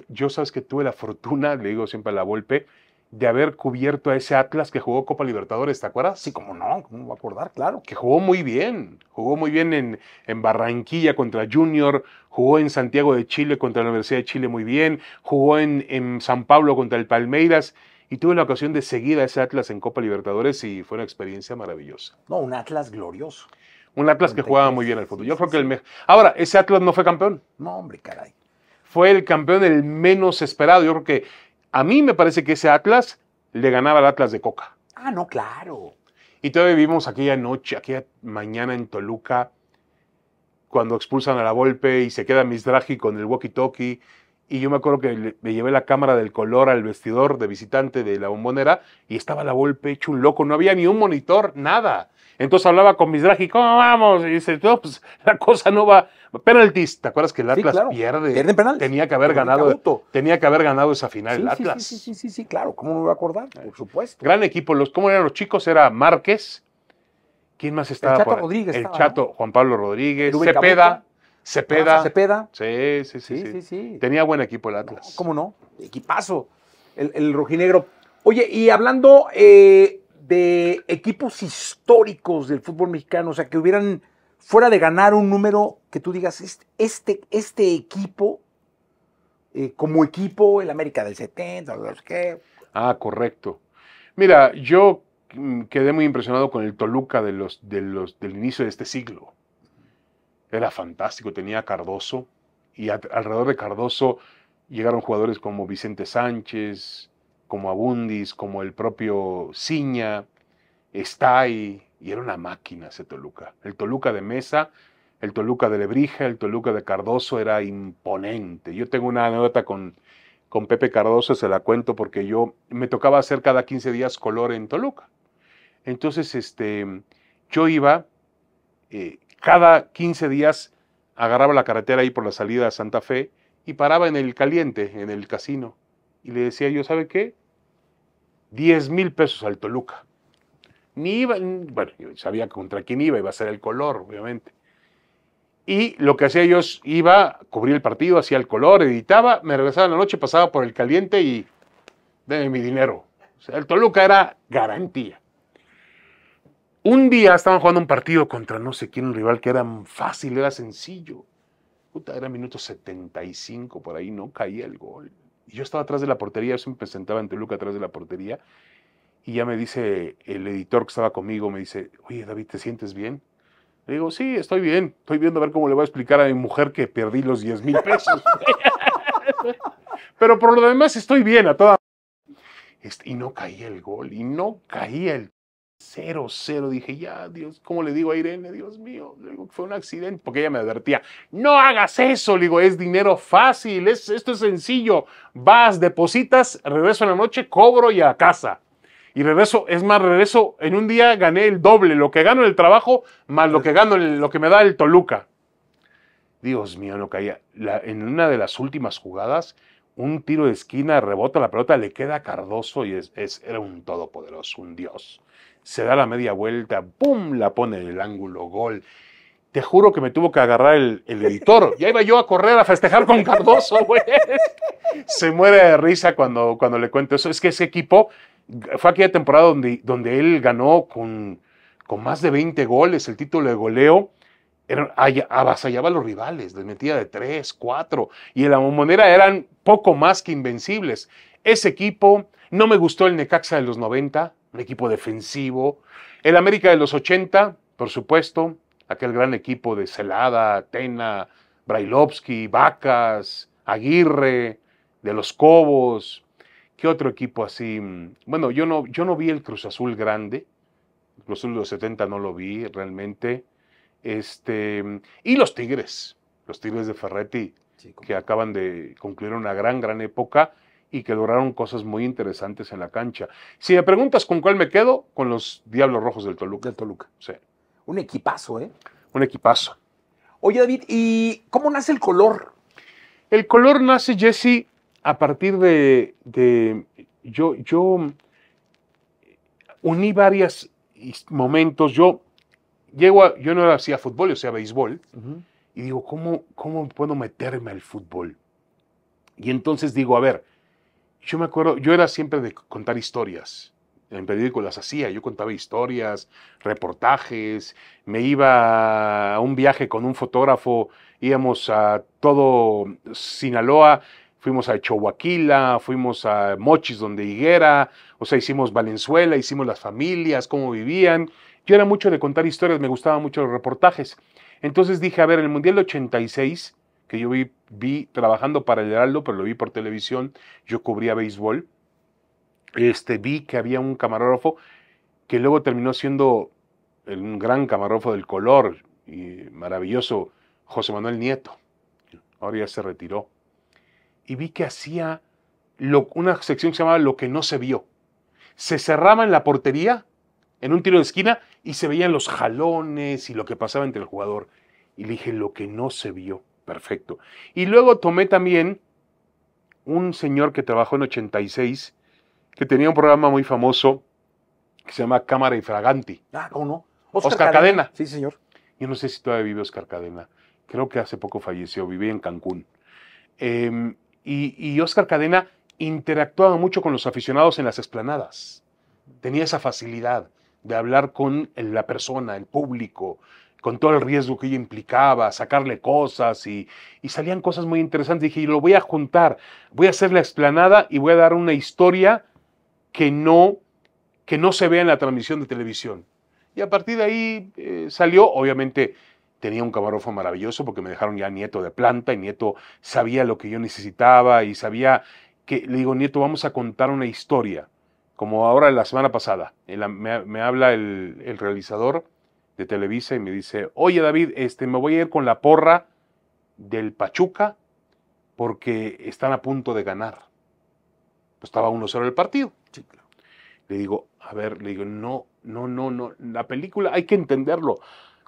Yo sabes que tuve la fortuna, le digo siempre a la Volpe, de haber cubierto a ese Atlas que jugó Copa Libertadores, ¿te acuerdas? Sí, como no, ¿cómo va a acordar? Claro. Que jugó muy bien, jugó muy bien en, en, Barranquilla contra Junior, jugó en Santiago de Chile contra la Universidad de Chile muy bien, jugó en, en San Pablo contra el Palmeiras y tuve la ocasión de seguir a ese Atlas en Copa Libertadores y fue una experiencia maravillosa. No, un Atlas glorioso. Un Atlas que jugaba muy bien al fútbol. Yo creo que el mejor. Ahora, ese Atlas no fue campeón. No, hombre, caray. Fue el campeón el menos esperado. Yo creo que a mí me parece que ese Atlas le ganaba al Atlas de Coca. Ah, no, claro. Y todavía vivimos aquella noche, aquella mañana en Toluca, cuando expulsan a la Volpe y se queda Misdraji con el walkie-talkie. Y yo me acuerdo que me llevé la cámara del color al vestidor de visitante de la bombonera y estaba la Volpe hecho un loco. No había ni un monitor, nada. Entonces hablaba con Misdraji, ¿cómo vamos? Y dice, no, pues la cosa no va. Penaltis, ¿te acuerdas que el Atlas pierde? Pierde penaltis. Tenía que haber ganado. Tenía que haber ganado esa final el Atlas. Sí, sí, sí, sí, claro, ¿cómo no me voy a acordar? Por eh, supuesto. Gran equipo. Los, ¿Cómo eran los chicos? Era Márquez. ¿Quién más estaba? El Chato Rodríguez. El Chato, Juan Pablo Rodríguez, Cepeda. Cepeda. Ah, Cepeda. Sí sí sí, sí Tenía buen equipo el Atlas. ¿Cómo no? Equipazo. El, rojinegro. Oye, y hablando eh, de equipos históricos del fútbol mexicano, o sea, que hubieran fuera de ganar un número que tú digas, este, este equipo, eh, como equipo, el América del 70, que... Ah, correcto. Mira, yo mm, quedé muy impresionado con el Toluca del inicio de este siglo. Era fantástico, tenía a Cardoso y alrededor de Cardoso llegaron jugadores como Vicente Sánchez, como Abundis, como el propio Ciña, está ahí, y era una máquina ese Toluca. El Toluca de Mesa, el Toluca de Lebrija, el Toluca de Cardoso era imponente. Yo tengo una anécdota con, con Pepe Cardoso, se la cuento porque yo me tocaba hacer cada 15 días color en Toluca. Entonces, este, yo iba, eh, cada 15 días agarraba la carretera ahí por la salida a Santa Fe y paraba en el caliente, en el casino y le decía yo, ¿sabe qué? 10 mil pesos al Toluca. Ni iba, bueno, sabía contra quién iba, iba a ser el color, obviamente. Y lo que hacía yo es, iba, cubría el partido, hacía el color, editaba, me regresaba en la noche, pasaba por el caliente y déme mi dinero. O sea, el Toluca era garantía. Un día estaban jugando un partido contra no sé quién, un rival que era fácil, era sencillo. Puta, era minuto 75 por ahí, no caía el gol. Y yo estaba atrás de la portería, yo siempre me sentaba en Toluca atrás de la portería. Y ya me dice el editor que estaba conmigo, me dice, oye David, ¿te sientes bien? Le digo, sí, estoy bien. Estoy viendo a ver cómo le voy a explicar a mi mujer que perdí los 10 mil pesos. *laughs* Pero por lo demás estoy bien a toda... Este, y no caía el gol, y no caía el Cero, cero. Dije, ya, Dios, ¿cómo le digo a Irene? Dios mío, fue un accidente, porque ella me advertía, no hagas eso, le digo, es dinero fácil, es, esto es sencillo. Vas, depositas, regreso en la noche, cobro y a casa. Y regreso, es más, regreso, en un día gané el doble, lo que gano en el trabajo, más lo que gano, en lo que me da el Toluca. Dios mío, no caía. en una de las últimas jugadas, un tiro de esquina, rebota la pelota, le queda Cardoso y es, era un todopoderoso, un dios se da la media vuelta, ¡pum! La pone en el ángulo, gol. Te juro que me tuvo que agarrar el, editor. *laughs* Ya iba yo a correr a festejar con Cardoso, güey. Se muere de risa cuando, cuando le cuento eso. Es que ese equipo fue aquella temporada donde, donde él ganó con, más de 20 goles el título de goleo. Era, avasallaba a los rivales, les metía de 3, 4. Y en la moneda eran poco más que invencibles. Ese equipo, no me gustó el Necaxa de los 90, un equipo defensivo. El América de los 80, por supuesto, aquel gran equipo de Celada, Tena, Brailovsky, Vacas, Aguirre, de los Cobos. ¿Qué otro equipo así? Bueno, yo no, yo no vi el Cruz Azul grande. El Cruz Azul de los 70 no lo vi realmente. Este, y los Tigres, los Tigres de Ferretti, que acaban de concluir una gran, gran época y que lograron cosas muy interesantes en la cancha. Si me preguntas con cuál me quedo, con los Diablos Rojos del Toluca. Del Toluca. Sí. Un equipazo, ¿eh? Un equipazo. Oye, David, ¿y cómo nace el color? El color nace, Jesse, a partir de, yo, yo uní varios momentos. Yo llego a, yo no hacía fútbol, yo hacía béisbol. Y digo, ¿cómo, ¿cómo puedo meterme al fútbol? Y entonces digo, a ver, yo me acuerdo, yo era siempre de contar historias. En las hacía, yo contaba historias, reportajes, me iba a un viaje con un fotógrafo, íbamos a todo Sinaloa, fuimos a Choaquila, fuimos a Mochis donde Higuera, o sea, hicimos Valenzuela, hicimos las familias, cómo vivían. Yo era mucho de contar historias, me gustaban mucho los reportajes. Entonces dije, a ver, en el Mundial 86 que yo vi, trabajando para el Heraldo, pero lo vi por televisión, yo cubría béisbol. Este, vi que había un camarógrafo que luego terminó siendo un gran camarógrafo del color y maravilloso, José Manuel Nieto. Ahora ya se retiró. Y vi que hacía lo, una sección que se llamaba Lo que no se vio. Se cerraba en la portería, en un tiro de esquina, y se veían los jalones y lo que pasaba entre el jugador. Y le dije, lo que no se vio. Perfecto. Y luego tomé también un señor que trabajó en 86, que tenía un programa muy famoso que se llama Cámara y Fraganti. Ah, ¿cómo no? Oscar, Cadena. Sí, señor. Yo no sé si todavía vive Oscar Cadena. Creo que hace poco falleció, vivía en Cancún. Em, y, Oscar Cadena interactuaba mucho con los aficionados en las explanadas. Tenía esa facilidad de hablar con la persona, el público, con todo el riesgo que ella implicaba, sacarle cosas y, y salían cosas muy interesantes. Y dije, lo voy a juntar, voy a hacer la explanada y voy a dar una historia que no, que no se vea en la transmisión de televisión. Y a partir de ahí eh, salió, obviamente tenía un camarógrafo maravilloso porque me dejaron ya nieto de planta y nieto sabía lo que yo necesitaba y sabía que, le digo, nieto, vamos a contar una historia, como ahora la semana pasada. me, me, habla el, el realizador de Televisa y me dice, oye David, este, me voy a ir con la porra del Pachuca porque están a punto de ganar. Pues, estaba 1-0 el partido. Le digo, a ver, le digo, no, no, no, no, la película hay que entenderlo.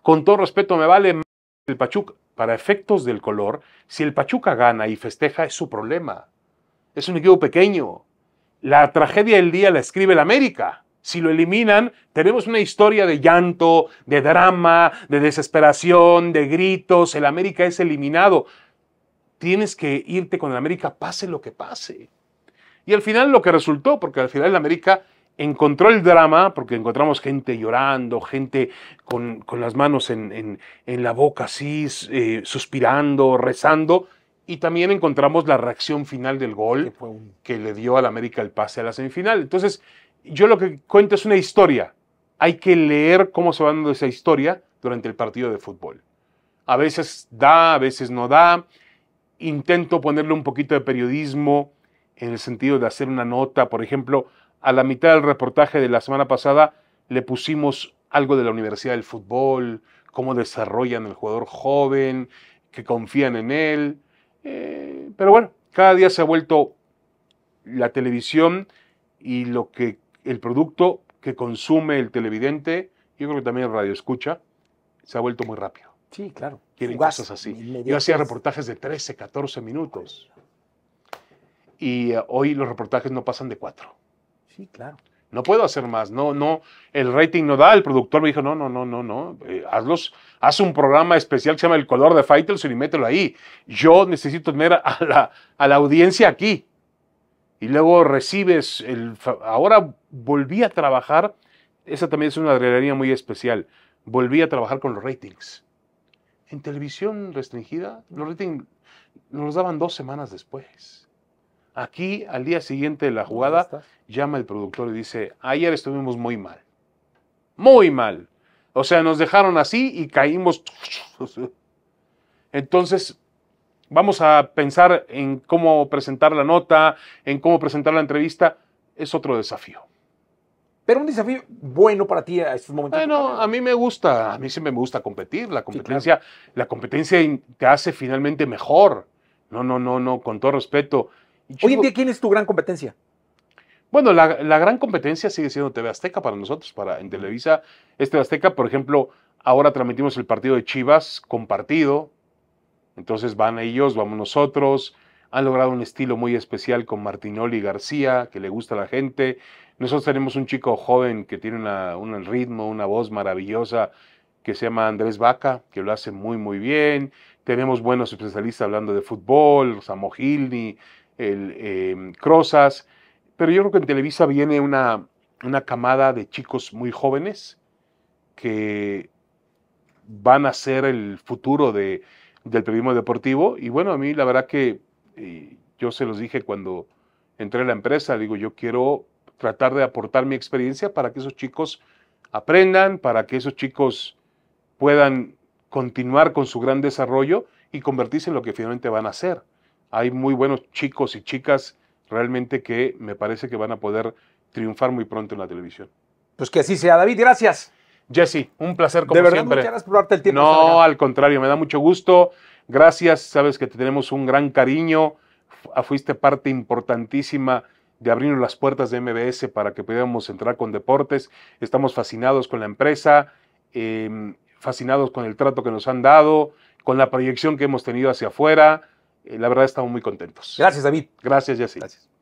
Con todo respeto, me vale el Pachuca. Para efectos del color, si el Pachuca gana y festeja, es su problema. Es un equipo pequeño. La tragedia del día la escribe el América. Si lo eliminan, tenemos una historia de llanto, de drama, de desesperación, de gritos. El América es eliminado. Tienes que irte con el América, pase lo que pase. Y al final lo que resultó, porque al final el América encontró el drama, porque encontramos gente llorando, gente con, las manos en, la boca así, eh, suspirando, rezando, y también encontramos la reacción final del gol que le dio al América el pase a la semifinal. Entonces, yo lo que cuento es una historia. Hay que leer cómo se va dando esa historia durante el partido de fútbol. A veces da, a veces no da. Intento ponerle un poquito de periodismo en el sentido de hacer una nota. Por ejemplo, a la mitad del reportaje de la semana pasada le pusimos algo de la Universidad del Fútbol, cómo desarrollan el jugador joven, que confían en él. Eh, pero bueno, cada día se ha vuelto la televisión y lo que el producto que consume el televidente, yo creo que también el radio escucha, se ha vuelto muy rápido. Sí, claro. Quieren así. Yo hacía reportajes de 13, 14 minutos. Y eh, hoy los reportajes no pasan de 4. Sí, claro. No puedo hacer más, no, no, el rating no da, el productor me dijo, no, no, no, no, no, eh, hazlos, haz un programa especial que se llama El Color de Faitelson y mételo ahí. Yo necesito tener a la, a la audiencia aquí y luego recibes el... Ahora volví a trabajar, esa también es una adrenalina muy especial, volví a trabajar con los ratings. En televisión restringida, los ratings nos daban dos semanas después. Aquí, al día siguiente de la jugada, llama el productor y dice, ayer estuvimos muy mal. Muy mal. O sea, nos dejaron así y caímos. *laughs* Entonces, Vamos a pensar en cómo presentar la nota, en cómo presentar la entrevista. Es otro desafío. Pero un desafío bueno para ti a estos momentos. Bueno, a mí me gusta, a mí siempre me gusta competir. La competencia, la competencia te hace finalmente mejor. No, no, no, no, con todo respeto. Hoy en día, ¿quién es tu gran competencia? Bueno, la, gran competencia sigue siendo TV Azteca para nosotros, para en Televisa. Este Azteca, por ejemplo, ahora transmitimos el partido de Chivas compartido entonces van ellos, vamos nosotros. Han logrado un estilo muy especial con Martinoli García, que le gusta a la gente. Nosotros tenemos un chico joven que tiene un ritmo, una voz maravillosa, que se llama Andrés Vaca, que lo hace muy, muy bien. Tenemos buenos especialistas hablando de fútbol, Samo Gilni, el, em, Crozas. Pero yo creo que en Televisa viene una camada de chicos muy jóvenes que van a ser el futuro de, del periodismo deportivo. Y bueno, a mí la verdad que eh, yo se los dije cuando entré a la empresa, digo, yo quiero tratar de aportar mi experiencia para que esos chicos aprendan, para que esos chicos puedan continuar con su gran desarrollo y convertirse en lo que finalmente van a ser. Hay muy buenos chicos y chicas realmente que me parece que van a poder triunfar muy pronto en la televisión. Pues que así sea, David, gracias. Jesse, un placer como de verdad, Muchas gracias por darte el tiempo. No, al contrario, me da mucho gusto. Gracias, sabes que te tenemos un gran cariño. Ah, fuiste parte importantísima de abrirnos las puertas de MBS para que pudiéramos entrar con deportes. Estamos fascinados con la empresa, em, fascinados con el trato que nos han dado, con la proyección que hemos tenido hacia afuera. Eh, la verdad, estamos muy contentos. Gracias, David. Gracias, Jesse. Gracias.